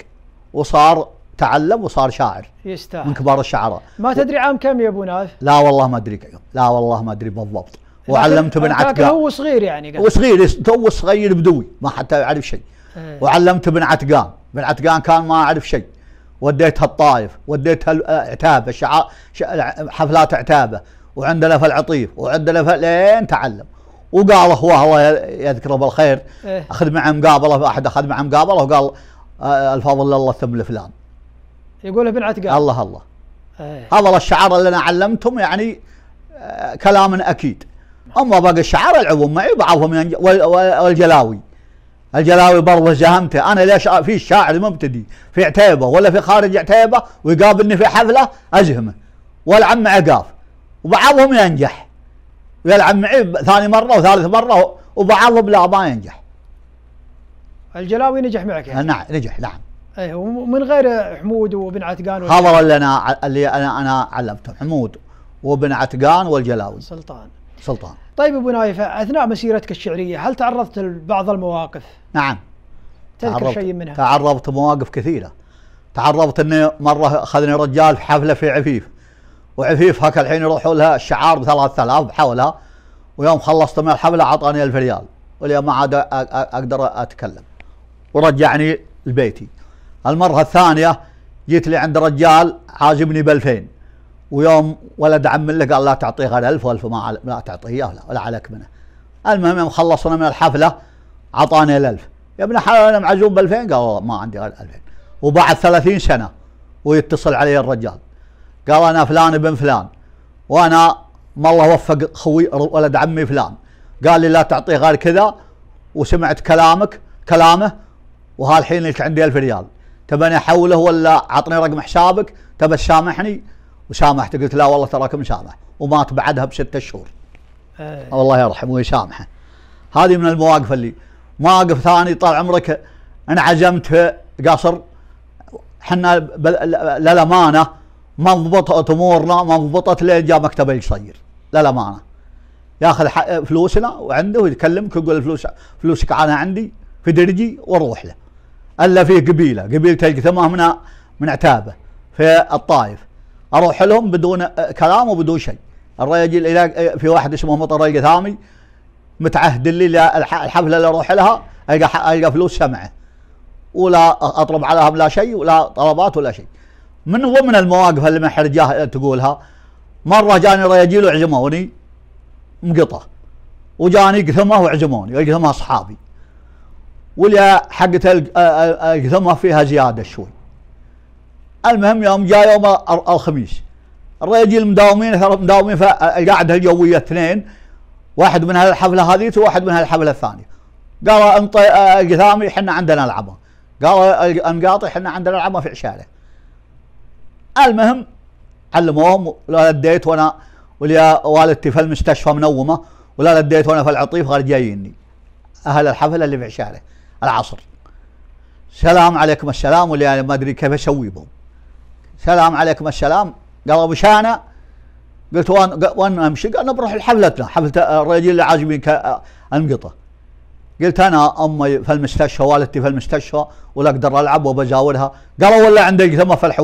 وصار تعلم وصار شاعر يستاهل من كبار الشعراء ما تدري عام كم يا ابو ناف؟ لا والله ما ادري لا والله ما ادري بالضبط وعلمته من عتقاء هو صغير يعني وصغير تو صغير بدوي ما حتى يعرف شيء ايه. وعلمته من عتقان من عتقان كان ما اعرف شيء وديتها الطائف وديتها آه، عتابه شع... حفلات عتابه وعندنا في العطيف وعندنا في لين تعلم وقال اخوه الله يذكره بالخير إيه. اخذ معه مقابله احد اخذ معه مقابله وقال آه، الفضل لله ثم لفلان يقول بن عتقال الله الله أيه. هذا الشعار اللي انا علمتهم يعني آه، كلام أكيد أما باقي الشعار يلعبون معي بعضهم والجلاوي الجلاوي برضه زهمته أنا ليش في شاعر مبتدي في عتيبة ولا في خارج عتيبة ويقابلني في حفلة أزهمه والعب عقاف قاف وبعضهم ينجح ويلعب معي ثاني مرة وثالث مرة وبعضهم لا ما ينجح الجلاوي نجح معك يعني. نعم نجح نعم ايه ومن غير حمود وبن عتقان هذول اللي انا اللي انا انا علمتهم حمود وبن عتقان والجلاوي سلطان سلطان طيب ابو نايف اثناء مسيرتك الشعريه هل تعرضت لبعض المواقف؟ نعم تذكر شيء منها؟ تعرضت مواقف كثيره تعرضت اني مره اخذني رجال في حفله في عفيف وعفيف هاك الحين يروحوا لها الشعار ب 3000 بحولها ويوم خلصت من الحفله اعطاني 1000 ريال واليوم ما عاد اقدر اتكلم ورجعني لبيتي المرة الثانية جيت لي عند رجال عاجبني ب 2000 ويوم ولد عم له قال لا تعطيه غير 1000 و1000 ما لا تعطيه إياه ولا عليك منه المهم يوم خلصنا من الحفلة عطاني ال 1000 يا ابن حلال انا معزوم ب 2000 قال والله ما عندي غير 2000 وبعد 30 سنة ويتصل علي الرجال قال انا فلان ابن فلان وانا ما الله وفق خوي ولد عمي فلان قال لي لا تعطيه غير كذا وسمعت كلامك كلامه وهالحين لك عندي 1000 ريال تبني احوله ولا عطني رقم حسابك تبى تسامحني وسامحت قلت لا والله تراك مسامح ومات بعدها بستة شهور أيه. الله يرحمه ويسامحه هذه من المواقف اللي مواقف ثاني طال عمرك انعزمت قصر حنا للامانه ما ضبطت امورنا ما ضبطت لين جاء مكتبه القصير للامانه ياخذ فلوسنا وعنده ويكلمك يقول فلوس فلوسك انا عندي في درجي واروح له الا فيه قبيله قبيله الجثمه من من عتابه في الطائف اروح لهم بدون كلام وبدون شيء الرجل الى في واحد اسمه مطر القثامي متعهد لي الحفله اللي اروح لها القى القى فلوس سمعه ولا اطلب عليها بلا شيء ولا طلبات ولا شيء من ضمن المواقف اللي من حرجاه تقولها مره جاني رياجيل وعزموني مقطه وجاني قثمه وعزموني القثمه اصحابي واليا حقة القذمه فيها زياده شوي المهم يوم جاء يوم الخميس الرجال مداومين مداومين القاعدة الجويه اثنين واحد من هالحفله هذه وواحد من هالحفله الثانيه قالوا انط قثامي احنا عندنا العمى قالوا انقاطي احنا عندنا العمى في عشاله المهم علموهم ولا لديت وانا وليا والدتي في المستشفى منومه ولا لديت وانا في العطيف غير جاييني اهل الحفله اللي في عشاله العصر سلام عليكم السلام واللي يعني ما ادري كيف اسوي بهم سلام عليكم السلام قال ابو شانه قلت وين وين امشي؟ قال انا بروح لحفلتنا حفله الرجال اللي عازمين انقطه قلت انا امي في المستشفى والدتي في المستشفى ولا اقدر العب وبزاورها قالوا ولا عندك ثمه في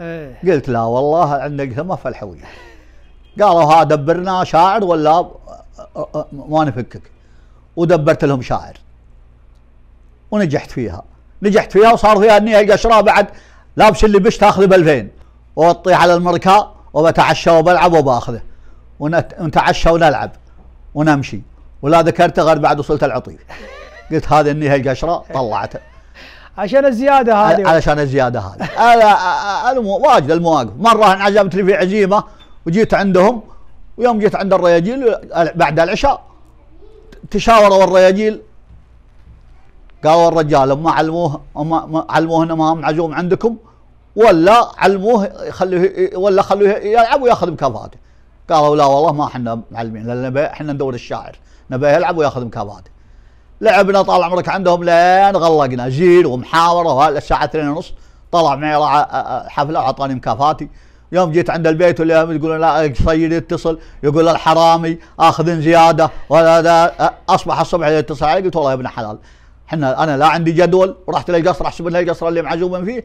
ايه قلت لا والله عندك ثمه الحويه قالوا ها دبرنا شاعر ولا ما نفكك ودبرت لهم شاعر ونجحت فيها نجحت فيها وصار فيها اني القشره بعد لابس اللي بش تاخذه ب 2000 واطيح على المركاء وبتعشى وبلعب وباخذه ونتعشى ونلعب ونمشي ولا ذكرته غير بعد وصلت العطيف قلت هذه النيه القشرة طلعته عشان الزيادة هذه علشان الزيادة هذه أنا واجد المواقف مرة انعزمت لي في عزيمة وجيت عندهم ويوم جيت عند الرياجيل بعد العشاء تشاوروا الرياجيل قالوا الرجال اما علموه اما علموه انه ما معزوم عندكم ولا علموه خلوه ولا خلوه يلعب وياخذ مكافاته قالوا لا والله ما احنا معلمين لان احنا ندور الشاعر نبيه يلعب وياخذ مكافاته لعبنا طال عمرك عندهم لين غلقنا جيل ومحاوره الساعه 2 ونص طلع معي حفله واعطاني مكافاتي يوم جيت عند البيت واليوم يقولون لا سيدي اتصل يقول الحرامي اخذ زياده ولا اصبح الصبح يتصل علي قلت والله يا ابن حلال احنا انا لا عندي جدول ورحت للقصر احسب ان القصر اللي معزوم فيه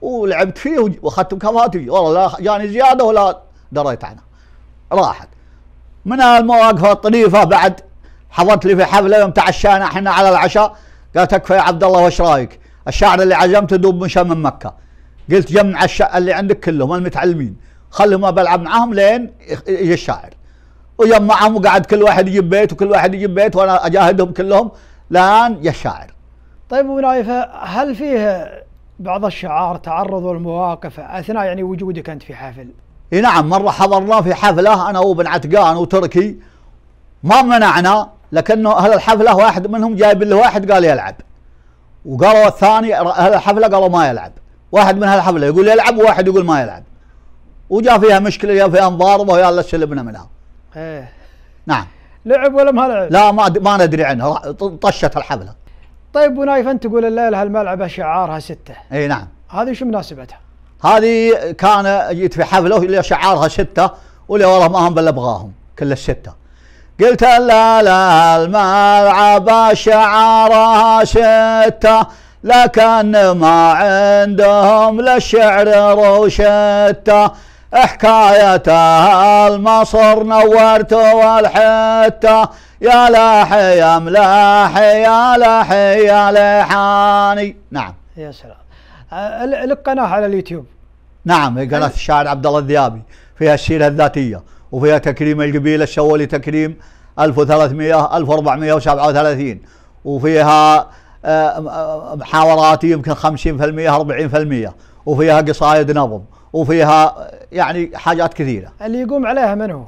ولعبت فيه واخذت مكافاتي والله لا جاني زياده ولا دريت عنها راحت من المواقف الطريفه بعد حضرت لي في حفله يوم تعشينا احنا على العشاء قالت تكفى يا عبد الله وش رايك؟ الشاعر اللي عزمته دوب مشى من مكه قلت جمع الشاعر اللي عندك كلهم المتعلمين خلهم بلعب معاهم لين يجي الشاعر وجمعهم وقعد كل واحد يجيب بيت وكل واحد يجيب بيت وانا اجاهدهم كلهم الآن يشاعر طيب ابو نايف هل فيه بعض الشعار تعرض المواقف أثناء يعني وجودك أنت في حفل اي نعم مرة حضرنا في حفلة أنا وابن عتقان وتركي ما منعنا لكنه أهل الحفلة واحد منهم جايب له واحد قال يلعب وقالوا الثاني أهل الحفلة قالوا ما يلعب واحد من أهل الحفلة يقول يلعب وواحد يقول ما يلعب وجاء فيها مشكلة يا فيها مضاربة ويلا شلبنا منها ايه نعم لعب ولا ما لعب؟ لا ما ما ندري عنها طشت الحفله. طيب انت تقول الليله هالملعبه شعارها سته. اي نعم. هذه شو مناسبتها؟ هذه كان جيت في حفله اللي شعارها سته واللي والله ما هم بلا ابغاهم كل السته. قلت لا لا الملعب شعارها ستة لكن ما عندهم للشعر روشتة حكاية المصر نورت والحتة يا لاحي يا ملاحي يا لاحي يا لحاني نعم يا سلام أه، لك قناة على اليوتيوب نعم قناة الشاعر عبد الله الذيابي فيها السيرة الذاتية وفيها تكريم القبيلة سووا لي تكريم 1300 1437 وفيها أه، محاورات يمكن 50% 40% وفيها قصايد نظم وفيها يعني حاجات كثيره اللي يقوم عليها من هو؟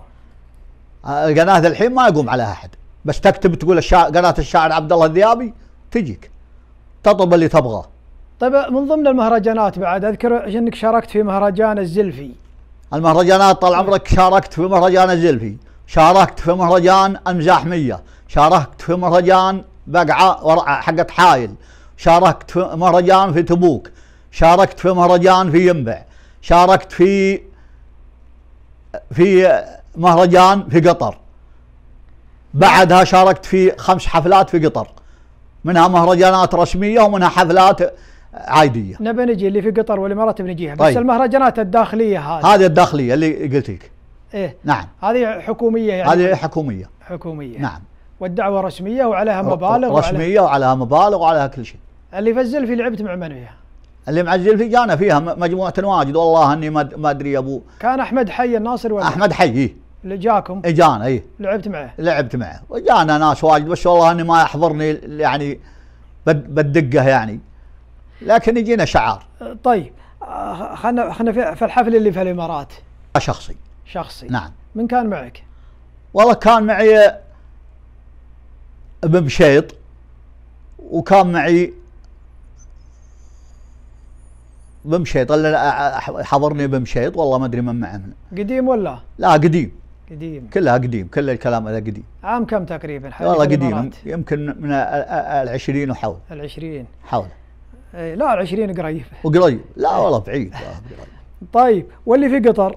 آه، قناه الحين ما يقوم عليها احد بس تكتب تقول الشاعر قناه الشاعر عبد الله الذيابي تجيك تطلب اللي تبغاه طيب من ضمن المهرجانات بعد اذكر انك شاركت في مهرجان الزلفي المهرجانات طال عمرك شاركت في مهرجان الزلفي شاركت في مهرجان المزاحميه شاركت في مهرجان بقعه ورقه حقت حايل شاركت في مهرجان في تبوك شاركت في مهرجان في ينبع شاركت في في مهرجان في قطر بعدها شاركت في خمس حفلات في قطر منها مهرجانات رسميه ومنها حفلات عاديه نبي نجي اللي في قطر والامارات بنجيها بس طيب. المهرجانات الداخليه هذه هذه الداخليه اللي قلت لك ايه نعم هذه حكوميه يعني هذه حكوميه حكوميه نعم والدعوه رسميه وعليها مبالغ رسميه وعليها, وعليها مبالغ وعليها كل شيء اللي فزل في لعبت مع من فيها؟ اللي معزل في جانا فيها مجموعه واجد والله اني ما ادري يا ابو كان احمد حي الناصر ولا احمد حي إيه. اللي جاكم اجانا إيه، جانا اي لعبت معه لعبت معه وجانا ناس واجد بس والله اني ما يحضرني يعني بالدقه يعني لكن يجينا شعار طيب آه، خلنا خلنا في الحفل اللي في الامارات شخصي شخصي نعم من كان معك؟ والله كان معي ابن بشيط وكان معي بمشيط حضرني بمشيط والله ما ادري من معنا قديم ولا؟ لا قديم قديم كلها قديم كل الكلام هذا قديم عام كم تقريبا والله قديم يمكن من العشرين وحول العشرين حول إيه، لا العشرين قريب وقريب لا والله بعيد طيب واللي في قطر؟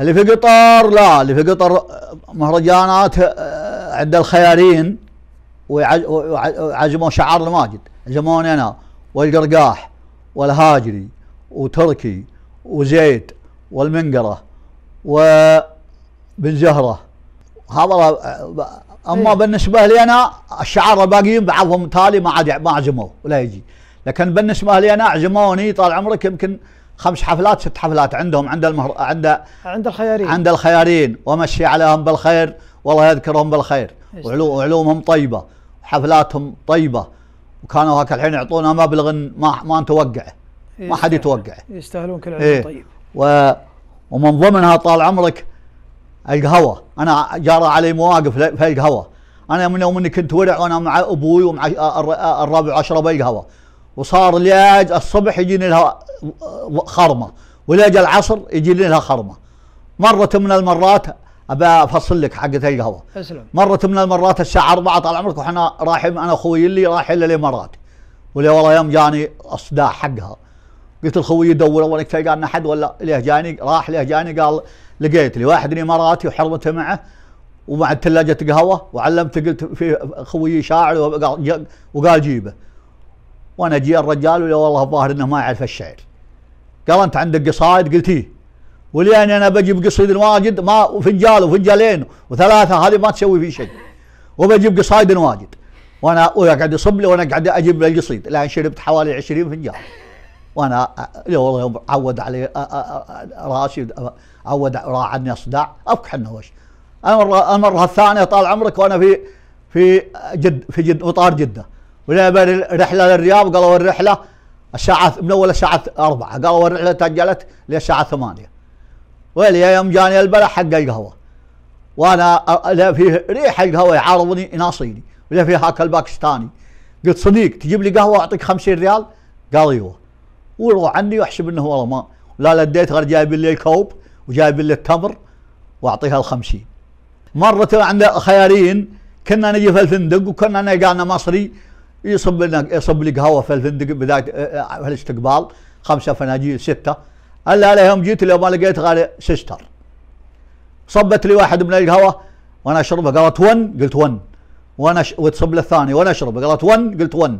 اللي في قطر لا اللي في قطر مهرجانات آه، عند الخيارين وعزموا شعار الماجد عزموني انا والقرقاح والهاجري وتركي وزيد والمنقرة وبن زهرة هذا أما أيه. بالنسبة لي أنا الشعار الباقيين بعضهم تالي ما عاد ما عزموه ولا يجي لكن بالنسبة لي أنا عزموني طال عمرك يمكن خمس حفلات ست حفلات عندهم عند المهر عند عند الخيارين عند الخيارين ومشي عليهم بالخير والله يذكرهم بالخير وعلومهم طيبة حفلاتهم طيبة وكانوا هاك الحين يعطونا مبلغ ما ما نتوقعه إيه، ما حد يتوقعه يستاهلون كل عمر إيه طيب و ومن ضمنها طال عمرك القهوه انا جرى علي مواقف في القهوه انا من يوم اني كنت ورع وانا مع ابوي ومع الربع اشرب القهوه وصار لاج الصبح يجيني لها خرمه ولاج العصر يجيني لها خرمه مره من المرات ابى افصل لك حقه القهوه مره من المرات الساعه 4 طال عمرك واحنا رايحين انا اخوي اللي رايحين للامارات واللي والله يوم جاني اصداع حقها قلت لخوي يدور اول تلقى لنا حد ولا ليه جاني راح ليه جاني قال لقيت لي واحد اماراتي وحرمته معه ومع ثلاجة قهوة وعلمته قلت في خوي شاعر وقال جيبه وانا جي الرجال ولا والله الظاهر انه ما يعرف الشعر قال انت عندك قصائد قلت ايه ولان انا بجيب قصيد واجد ما وفنجال وفنجالين وثلاثه هذه ما تسوي في شيء وبجيب قصايد واجد وانا اقعد اصب لي وانا قاعد اجيب القصيد لان شربت حوالي 20 فنجان وانا والله عود علي راسي عود راعني صداع افكح النوش انا مره المره الثانيه طال عمرك وانا في في جد في جد مطار جده ولا رحله للرياض قالوا الرحله الساعه من اول الساعه 4 قالوا الرحله تاجلت للساعه 8 ويلي يوم جاني البلح حق القهوه وانا لا فيه ريح القهوه يعارضني يناصيني صيني ولا فيه هاك الباكستاني قلت صديق تجيب لي قهوه اعطيك 50 ريال قال ايوه وروح عني واحسب انه والله ما لا لديت غير جايب لي الكوب وجايب لي التمر واعطيها ال 50 مره عند خيارين كنا نجي في الفندق وكنا نلقانا مصري يصب لنا يصب لي قهوه في الفندق بدايه آه، آه، في الاستقبال خمسه فناجيل سته الا على يوم جيت اليوم ما لقيت غالي سيستر صبت لي واحد من القهوه وانا اشربها قالت ون قلت ون وانا ش... وتصب له الثاني وانا اشربه قالت ون قلت ون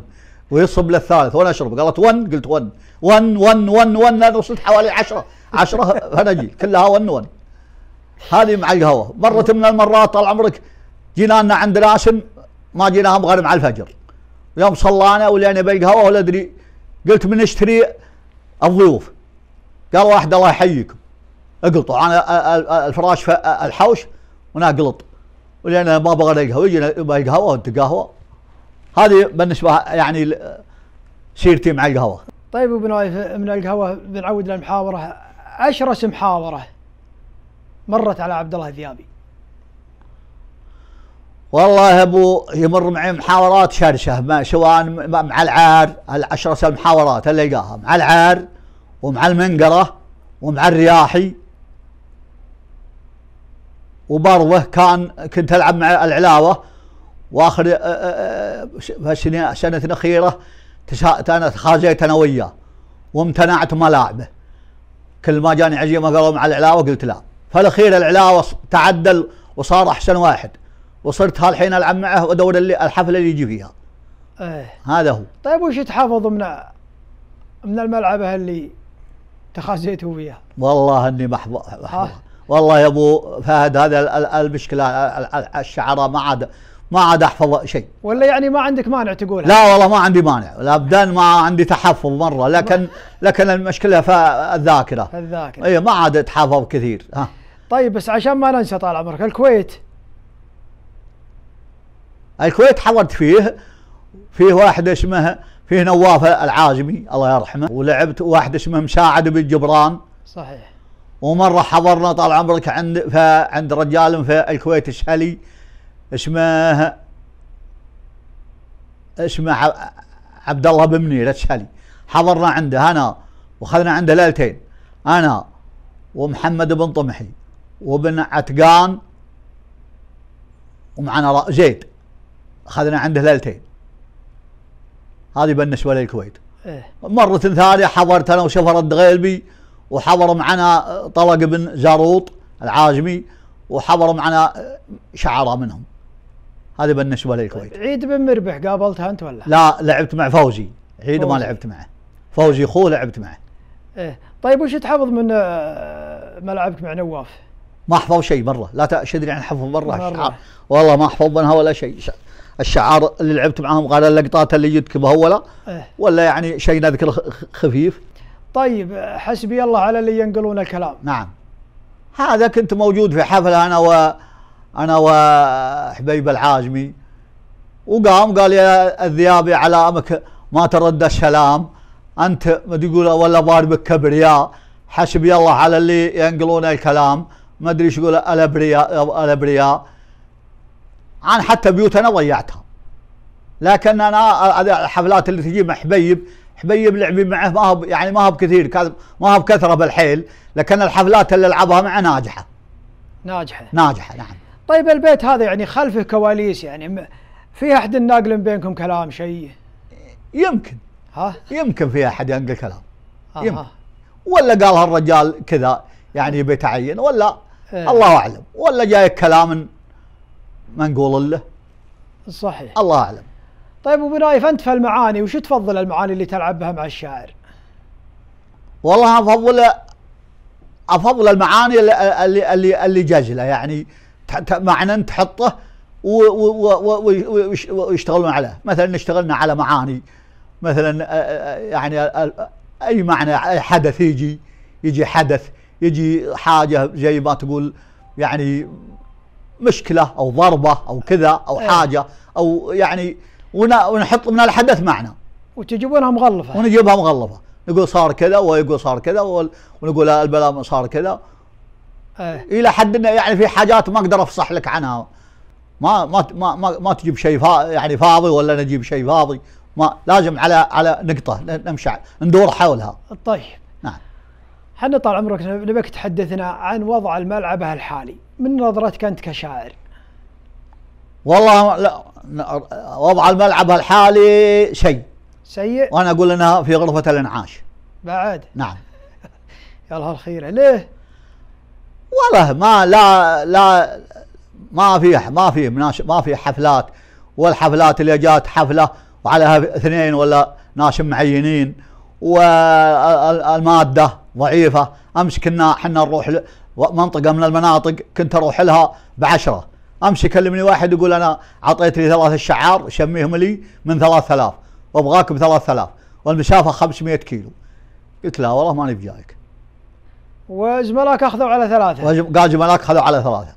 ويصب له الثالث وانا اشربه قالت ون قلت ون ون ون ون ون انا وصلت حوالي 10 10 هنجي كلها ون ون هذه مع القهوه مره من المرات طال عمرك جينا لنا عند راسم ما جيناهم غير مع الفجر يوم صلانا ولينا بالقهوه ولا ادري قلت من اشتري الضيوف قال واحد الله يحييكم اقلطوا انا الفراش الحوش وانا اقلط ولان ما بغى القهوه يجي القهوه وانت قهوه هذه بالنسبه يعني سيرتي مع القهوه طيب ابو نايف من القهوه بنعود للمحاوره اشرس محاوره مرت على عبد الله الذيابي والله ابو يمر معي محاورات شرسه سواء مع العار الاشرس المحاورات اللي لقاها مع العار ومع المنقرة ومع الرياحي وبرضه كان كنت ألعب مع العلاوة وآخر السنة الأخيرة أه، أه، أه، أنا تخازيت أنا وياه وامتنعت ما لاعبه كل ما جاني عزيمة قالوا مع العلاوة قلت لا فالأخير العلاوة تعدل وصار أحسن واحد وصرت هالحين ألعب معه وأدور الحفلة اللي يجي فيها ايه هذا هو طيب وش تحافظ من من الملعب اللي تخزيتوا فيها والله اني محظوظ آه. والله يا ابو فهد هذا المشكله الشعراء ما عاد ما عاد احفظ شيء ولا يعني ما عندك مانع تقول لا والله ما عندي مانع ابدا ما عندي تحفظ مره لكن لكن المشكله في الذاكره الذاكره اي ما عاد اتحفظ كثير ها طيب بس عشان ما ننسى طال عمرك الكويت الكويت حضرت فيه فيه واحد اسمه فيه نواف العازمي الله يرحمه ولعبت واحد اسمه مساعد بن جبران صحيح ومره حضرنا طال عمرك عند عند رجال في الكويت الشهلي اسمه اسمه عبد الله بن منير الشهلي حضرنا عنده انا واخذنا عنده ليلتين انا ومحمد بن طمحي وابن عتقان ومعنا زيد اخذنا عنده ليلتين هذه بنش ولا الكويت إيه؟ مرة ثانية حضرت أنا وشفر الدغيلبي وحضر معنا طلق بن زاروط العاجمي وحضر معنا شعراء منهم هذه بالنسبة للكويت طيب، عيد بن مربح قابلتها أنت ولا؟ لا لعبت مع فوزي عيد فوزي. ما لعبت معه فوزي أخوه لعبت معه إيه طيب وش تحفظ من آه، ملعبك مع نواف؟ ما احفظ شيء مرة لا تدري عن حفظ مرة, مرة. والله ما احفظ منها ولا شيء الشعار اللي لعبت معاهم قال اللقطات اللي جتك مهوله إيه. ولا يعني شيء نذكر خفيف طيب حسبي الله على اللي ينقلون الكلام نعم هذا كنت موجود في حفله انا و انا وحبيب العاجمي وقام قال يا الذيابي علامك ما ترد السلام انت ما تقول ولا ضاربك كبرياء حسبي الله على اللي ينقلون الكلام ما ادري ايش يقول الابرياء الابرياء أنا حتى بيوتنا ضيعتها لكن أنا الحفلات اللي تجي مع حبيب حبيب لعبي معه ما هو يعني ما هو بكثير ما هو بكثرة بالحيل لكن الحفلات اللي العبها معه ناجحة ناجحة ناجحة نعم طيب البيت هذا يعني خلفه كواليس يعني في أحد ناقل بينكم كلام شيء يمكن ها يمكن في أحد ينقل كلام آه، يمكن آه. ولا قال هالرجال كذا يعني بيتعين ولا إيه. الله أعلم ولا جاي كلام ما نقول له صحيح الله اعلم طيب ابو نايف انت في المعاني وش تفضل المعاني اللي تلعب بها مع الشاعر؟ والله افضل افضل المعاني اللي اللي اللي, جزله جاجله يعني معنى تحطه ويشتغلون عليه مثلا اشتغلنا على معاني مثلا يعني اي معنى اي حدث يجي يجي حدث يجي حاجه زي ما تقول يعني مشكله او ضربه او كذا او أيه. حاجه او يعني ونحط من الحدث معنا وتجيبونها مغلفه ونجيبها مغلفه نقول صار كذا ويقول صار كذا ونقول البلاء صار كذا أيه. الى حد انه يعني في حاجات ما اقدر افصح لك عنها ما ما ما ما, ما تجيب شيء فا يعني فاضي ولا نجيب شيء فاضي ما لازم على على نقطه نمشي ندور حولها طيب نعم حنا طال عمرك نبيك تحدثنا عن وضع الملعب الحالي من نظرتك أنت كشاعر والله لا وضع الملعب الحالي سيء سيء وأنا أقول أنها في غرفة الإنعاش بعد نعم يا الله الخير ليه والله ما لا لا ما في ما في ما في حفلات والحفلات اللي جات حفله وعليها اثنين ولا ناس معينين والماده ضعيفه امس كنا احنا نروح منطقه من المناطق كنت اروح لها بعشره امشي يكلمني واحد يقول انا اعطيت لي ثلاث الشعار شميهم لي من 3000 وابغاك ب 3000 والمسافه 500 كيلو قلت لا والله ماني بجايك وزملاك اخذوا على ثلاثه قال زملاك اخذوا على ثلاثه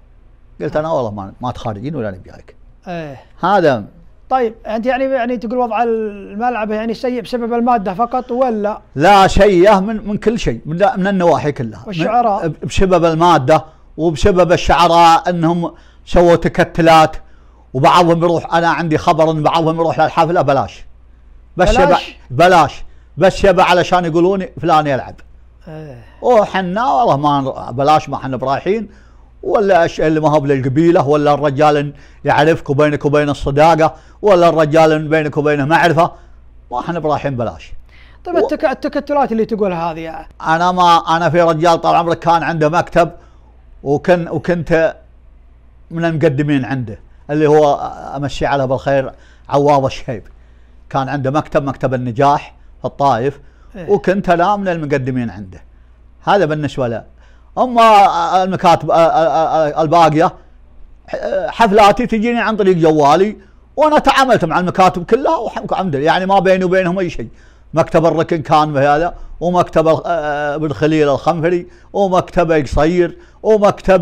قلت انا والله ما ما تخارجين ولا انا بجايك ايه هذا طيب انت يعني يعني تقول وضع الملعب يعني سيء بسبب الماده فقط ولا؟ لا شيء من من كل شيء من, من النواحي كلها والشعراء بسبب الماده وبسبب الشعراء انهم سووا تكتلات وبعضهم يروح انا عندي خبر ان بعضهم يروح للحفله بلاش بس بلاش بلاش بس شبه علشان يقولون فلان يلعب ايه وحنا والله ما بلاش ما احنا برايحين ولا اشياء اللي ما هو للقبيله ولا الرجال يعرفك وبينك وبين الصداقه ولا الرجال بينك وبينه معرفه ما احنا برايحين بلاش. طيب و... التكتلات اللي تقولها هذه انا ما انا في رجال طال عمرك كان عنده مكتب وكن وكنت من المقدمين عنده اللي هو امشي على بالخير عواض الشهيب كان عنده مكتب مكتب النجاح في الطائف إيه؟ وكنت انا من المقدمين عنده هذا بالنسبه له اما المكاتب آه، آه، آه، الباقيه حفلاتي تجيني عن طريق جوالي وانا تعاملت مع المكاتب كلها والحمد لله يعني ما بيني وبينهم اي شيء مكتب الركن كان هذا ومكتب ابن خليل الخنفري ومكتب قصير ومكتب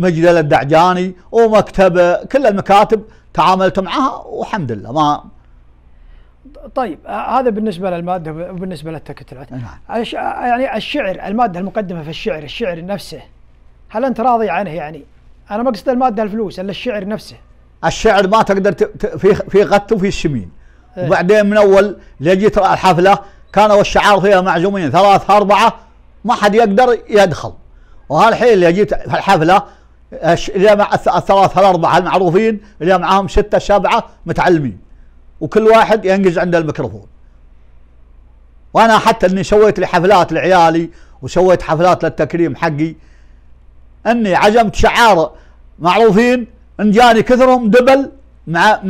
مجدل الدعجاني ومكتب كل المكاتب تعاملت معها والحمد لله ما طيب آه، هذا بالنسبه للماده وبالنسبه للتكتلات نعم. آه، يعني الشعر الماده المقدمه في الشعر الشعر نفسه هل انت راضي عنه يعني انا ما اقصد الماده الفلوس الا الشعر نفسه الشعر ما تقدر في في غت وفي الشمين إيه؟ وبعدين من اول لجيت الحفله كانوا الشعار فيها معزومين ثلاثة أربعة ما حد يقدر يدخل وهالحين اللي جيت في الحفلة اللي مع الثلاثة الأربعة المعروفين اللي معاهم ستة سبعة متعلمين وكل واحد ينقز عنده الميكروفون وانا حتى اني سويت لي حفلات لعيالي وسويت حفلات للتكريم حقي اني عزمت شعار معروفين ان جاني كثرهم دبل مع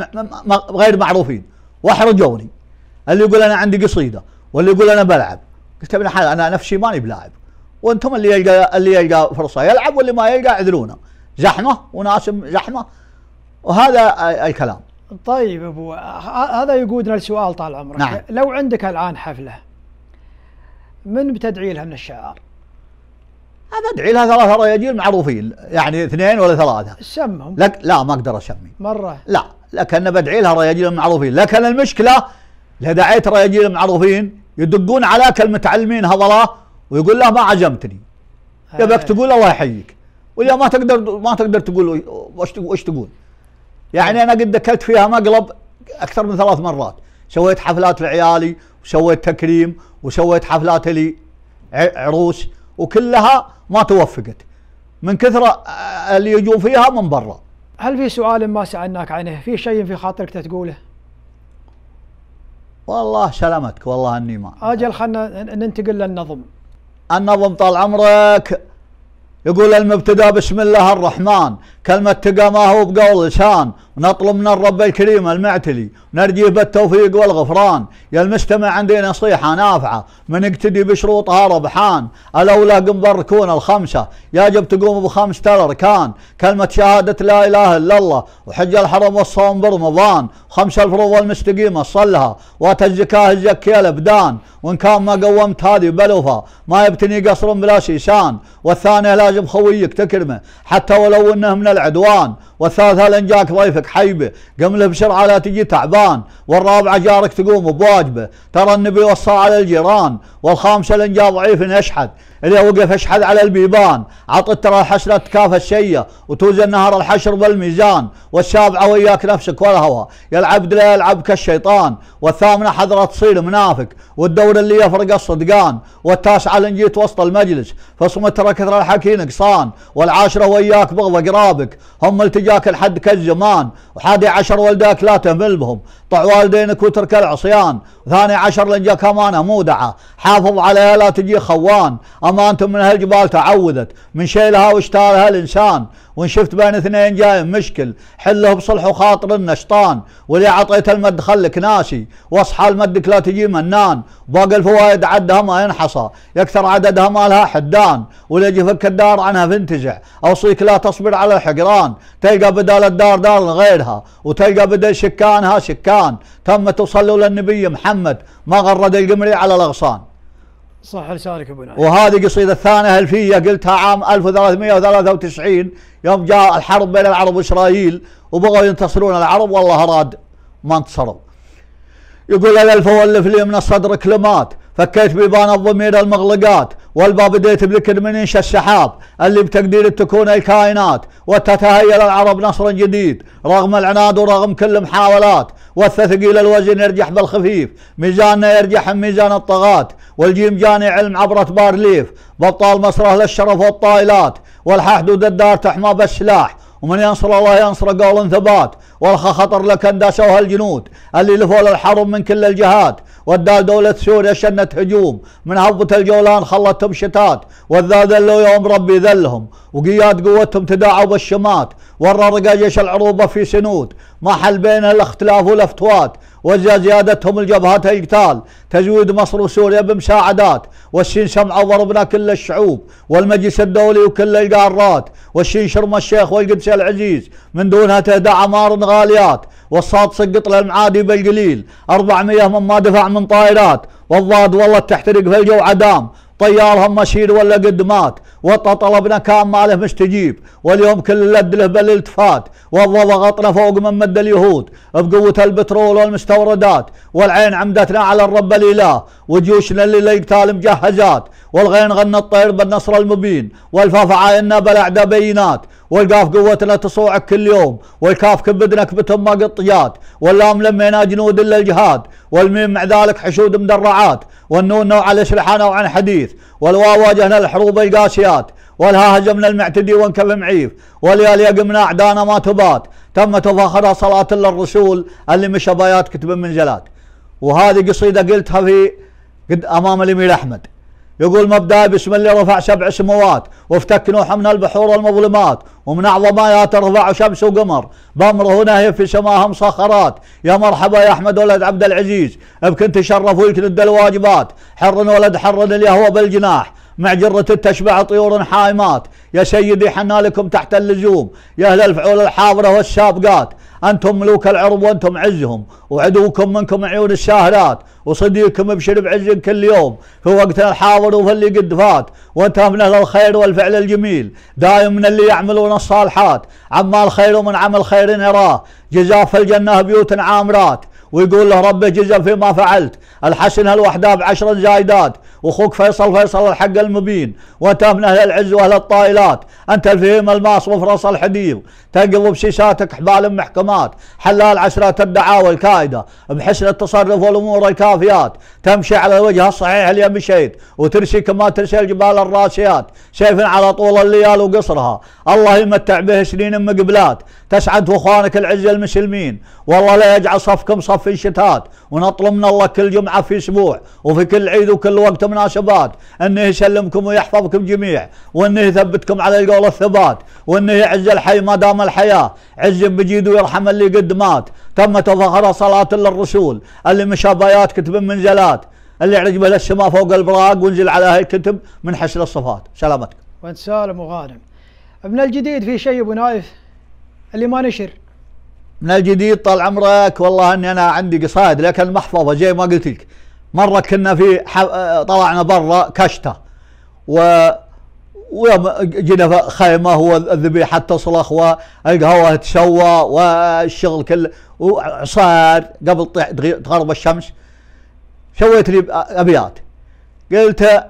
غير معروفين واحرجوني اللي يقول انا عندي قصيده واللي يقول انا بلعب قلت ابن الحلال انا نفسي ماني بلاعب وانتم اللي يلقى اللي يلقى فرصه يلعب واللي ما يلقى اعذرونا زحمه وناس زحمه وهذا الكلام طيب ابو هذا يقودنا لسؤال طال عمرك نعم. لو عندك الان حفله من بتدعي لها من الشعار؟ انا ادعي لها ثلاثة رياجيل معروفين يعني اثنين ولا ثلاثة سمهم لك لا ما اقدر اسمي مرة لا لكن بدعي لها رياجيل معروفين لكن المشكلة اذا دعيت رياجيل معروفين يدقون عليك المتعلمين هضلة ويقول له ما عزمتني يبقى تقول الله يحييك ولا ما تقدر ما تقدر تقول وش تقول يعني انا قد اكلت فيها مقلب اكثر من ثلاث مرات سويت حفلات لعيالي وسويت تكريم وسويت حفلات لي عروس وكلها ما توفقت من كثرة اللي يجون فيها من برا هل في سؤال ما سألناك عنه في شيء في خاطرك تقوله والله سلامتك والله اني ما اجل خلنا ننتقل للنظم النظم طال عمرك يقول المبتدا بسم الله الرحمن كلمة تقى ما هو بقول لسان ونطلب من الرب الكريم المعتلي نرجيه بالتوفيق والغفران يا المجتمع عندي نصيحة نافعة من اقتدي بشروطها ربحان الأولى قم بالركون الخمسة يجب تقوم بخمسة الأركان كلمة شهادة لا إله إلا الله وحج الحرم والصوم برمضان خمسة الفروض المستقيمة صلها وأتى الزكاة الزكية الأبدان وإن كان ما قومت هذه بلوفة ما يبتني قصر بلا شيشان والثانية لازم خويك تكرمه حتى ولو أنه من العدوان والثالثة لان جاك ضيفك حيبه قمله بسرعة لا تجي تعبان والرابعة جارك تقوم بواجبه ترى النبي وصى على الجيران والخامسة لان جاء ضعيف نشحت اللي وقف اشحذ على البيبان عطت ترى الحشرة تكافى الشية وتوزن نهر الحشر بالميزان والسابعة وياك نفسك والهوى يا العبد لا يلعب كالشيطان والثامنة حذرة تصير منافق والدور اللي يفرق الصدقان والتاسعة لن جيت وسط المجلس فصمت ترى كثر الحكي نقصان والعاشرة وياك بغض قرابك هم التجاك الحد كالزمان وحادي عشر ولداك لا تهمل بهم طع طيب، والدينك وترك العصيان ثاني عشر لنجا كمان مودعة حافظ عليها لا تجي خوان أمانة من هالجبال تعوذت من شيلها واشتالها الإنسان وان شفت بين اثنين جاي مشكل حله بصلح وخاطر النشطان واللي عطيته المد خلك ناسي واصحى المدك لا تجي منان باقي الفوائد عدها ما ينحصى يكثر عددها ما لها حدان يجي فك الدار عنها فانتزع اوصيك لا تصبر على الحقران تلقى بدال الدار دار غيرها وتلقى بدل شكانها شكان تم تصلوا للنبي محمد ما غرد القمري على الاغصان صح لسانك ابو نايف وهذه قصيده ثانيه الفيه قلتها عام 1393 يوم جاء الحرب بين العرب واسرائيل وبغوا ينتصرون العرب والله اراد ما انتصروا يقول الالف والف لي من الصدر كلمات فكيت بيبان الضمير المغلقات والباب ديت بلكن من انشا السحاب اللي بتقدير تكون الكائنات وتتهيأ العرب نصرا جديد رغم العناد ورغم كل محاولات والثقيل الوزن يرجح بالخفيف ميزاننا يرجح ميزان الطغاة والجيم جاني علم عبرة بارليف بطال مصره للشرف والطائلات والححدود الدار تحمى بالسلاح ومن ينصر الله ينصر قول ثبات ورخى خطر لك انداسوها الجنود اللي لفوا للحرب من كل الجهات والدال دولة سوريا شنت هجوم من هبة الجولان خلتهم شتات والذا ذلوا يوم ربي ذلهم وقياد قوتهم تداعوا بالشمات ورر جيش العروبة في سنود محل بين الاختلاف والافتوات وزيادتهم الجبهات القتال تزويد مصر وسوريا بمساعدات والشين سمعة ضربنا كل الشعوب والمجلس الدولي وكل القارات والشين شرم الشيخ والقدس العزيز من دونها تهدى عمار غاليات والصاد سقط للمعادي بالقليل 400 من ما دفع من طائرات والضاد والله تحترق في الجو عدام طيارهم مشير ولا قد مات وطا طلبنا كان ماله مستجيب واليوم كل اللد له بالالتفات والله ضغطنا فوق من مد اليهود بقوة البترول والمستوردات والعين عمدتنا على الرب الإله وجيوشنا اللي ليقتال مجهزات والغين غنى الطير بالنصر المبين والفافعة إنا بالأعداء بينات والقاف قوتنا تصوعك كل يوم والكاف كبدنا بتم ما قطيات واللام لمينا جنود الا الجهاد والميم مع ذلك حشود مدرعات والنون نوع الاسلحة نوع عن حديث والواو واجهنا الحروب القاسيات والها هزمنا المعتدي وانكف معيف واليال قمنا اعدانا ما تبات تم تفاخرها صلاه للرسول اللي مش بايات كتب من جلاد وهذه قصيده قلتها في قد امام الامير احمد يقول مبدأ بشمل رفع سبع سموات وافتك نوح من البحور المظلمات ومن أعظم آيات رفع شمس وقمر بأمره نهي في سماها مسخرات يا مرحبا يا أحمد ولد عبد العزيز ابكن تشرف ويتند الواجبات حر ولد حر اليهوى بالجناح مع جرة تشبع طيور حائمات يا سيدي حنا لكم تحت اللزوم يا أهل الفعول الحاضرة والسابقات أنتم ملوك العرب وأنتم عزهم وعدوكم منكم عيون الساهرات وصديقكم ابشر بعز كل يوم في وقتنا الحاضر وفي اللي قد فات وأنت من أهل الخير والفعل الجميل دائم من اللي يعملون الصالحات عمال خير ومن عمل خير يراه جزاف في الجنة بيوت عامرات ويقول له رب جزا فيما فعلت الحسن هالوحدة بعشر زايدات واخوك فيصل فيصل الحق المبين وانت من اهل العز واهل الطائلات انت الفهيم الماس وفرص الحديد تقض بشيشاتك حبال محكمات حلال عشرات الدعاوى الكائدة بحسن التصرف والامور الكافيات تمشي على الوجه الصحيح اللي مشيت وترشي كما ترشي الجبال الراسيات سيف على طول الليال وقصرها الله يمتع به سنين مقبلات تسعد اخوانك العز المسلمين والله لا يجعل صفكم صف في الشتات ونطلب من الله كل جمعة في أسبوع وفي كل عيد وكل وقت مناسبات أنه يسلمكم ويحفظكم جميع وأنه يثبتكم على القول الثبات وأنه يعز الحي ما دام الحياة عز بجيد ويرحم اللي قد مات تم تظهر صلاة للرسول اللي مشابيات كتب منزلات اللي عجبه للسماء فوق البراق وانزل على الكتب من حسن الصفات سلامتك وانت سالم وغانم من الجديد في شيء ابو نايف اللي ما نشر من الجديد طال عمرك والله اني انا عندي قصائد لكن المحفظه زي ما قلت لك مره كنا في طلعنا برا كشته و ويوم جينا خيمه والذبيحه تصلخ والقهوه تسوى والشغل كله وعصار قبل تغرب الشمس سويت لي ابيات قلت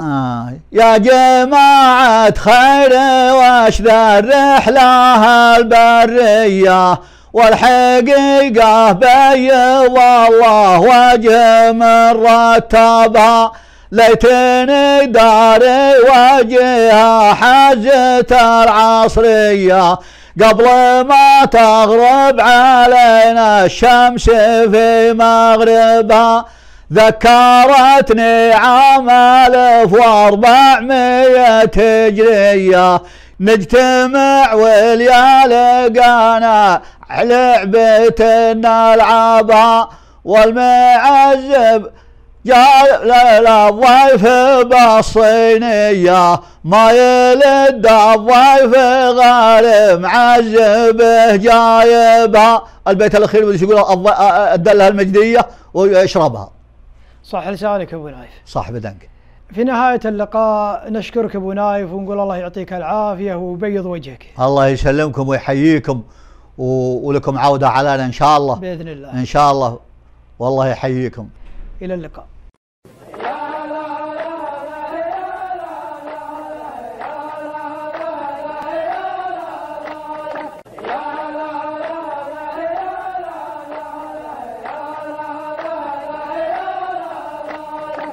يا جماعة خير واش ذا الرحلة البرية والحقيقة بي والله وجه من رتبها ليتني داري وجهها حاجة العصرية قبل ما تغرب علينا الشمس في مغربها ذكرتني عام الف واربعمية هجرية نجتمع وليا لقانا لعبة نلعبها والمعزب جاء للضيف بالصينية ما يلد الضيف غالي معزبه جايبها البيت الأخير يقول الدلة المجدية ويشربها صح لسانك ابو نايف صح بدنك في نهاية اللقاء نشكرك ابو نايف ونقول الله يعطيك العافية ويبيض وجهك الله يسلمكم ويحييكم ولكم عودة علينا ان شاء الله بإذن الله ان شاء الله والله يحييكم إلى اللقاء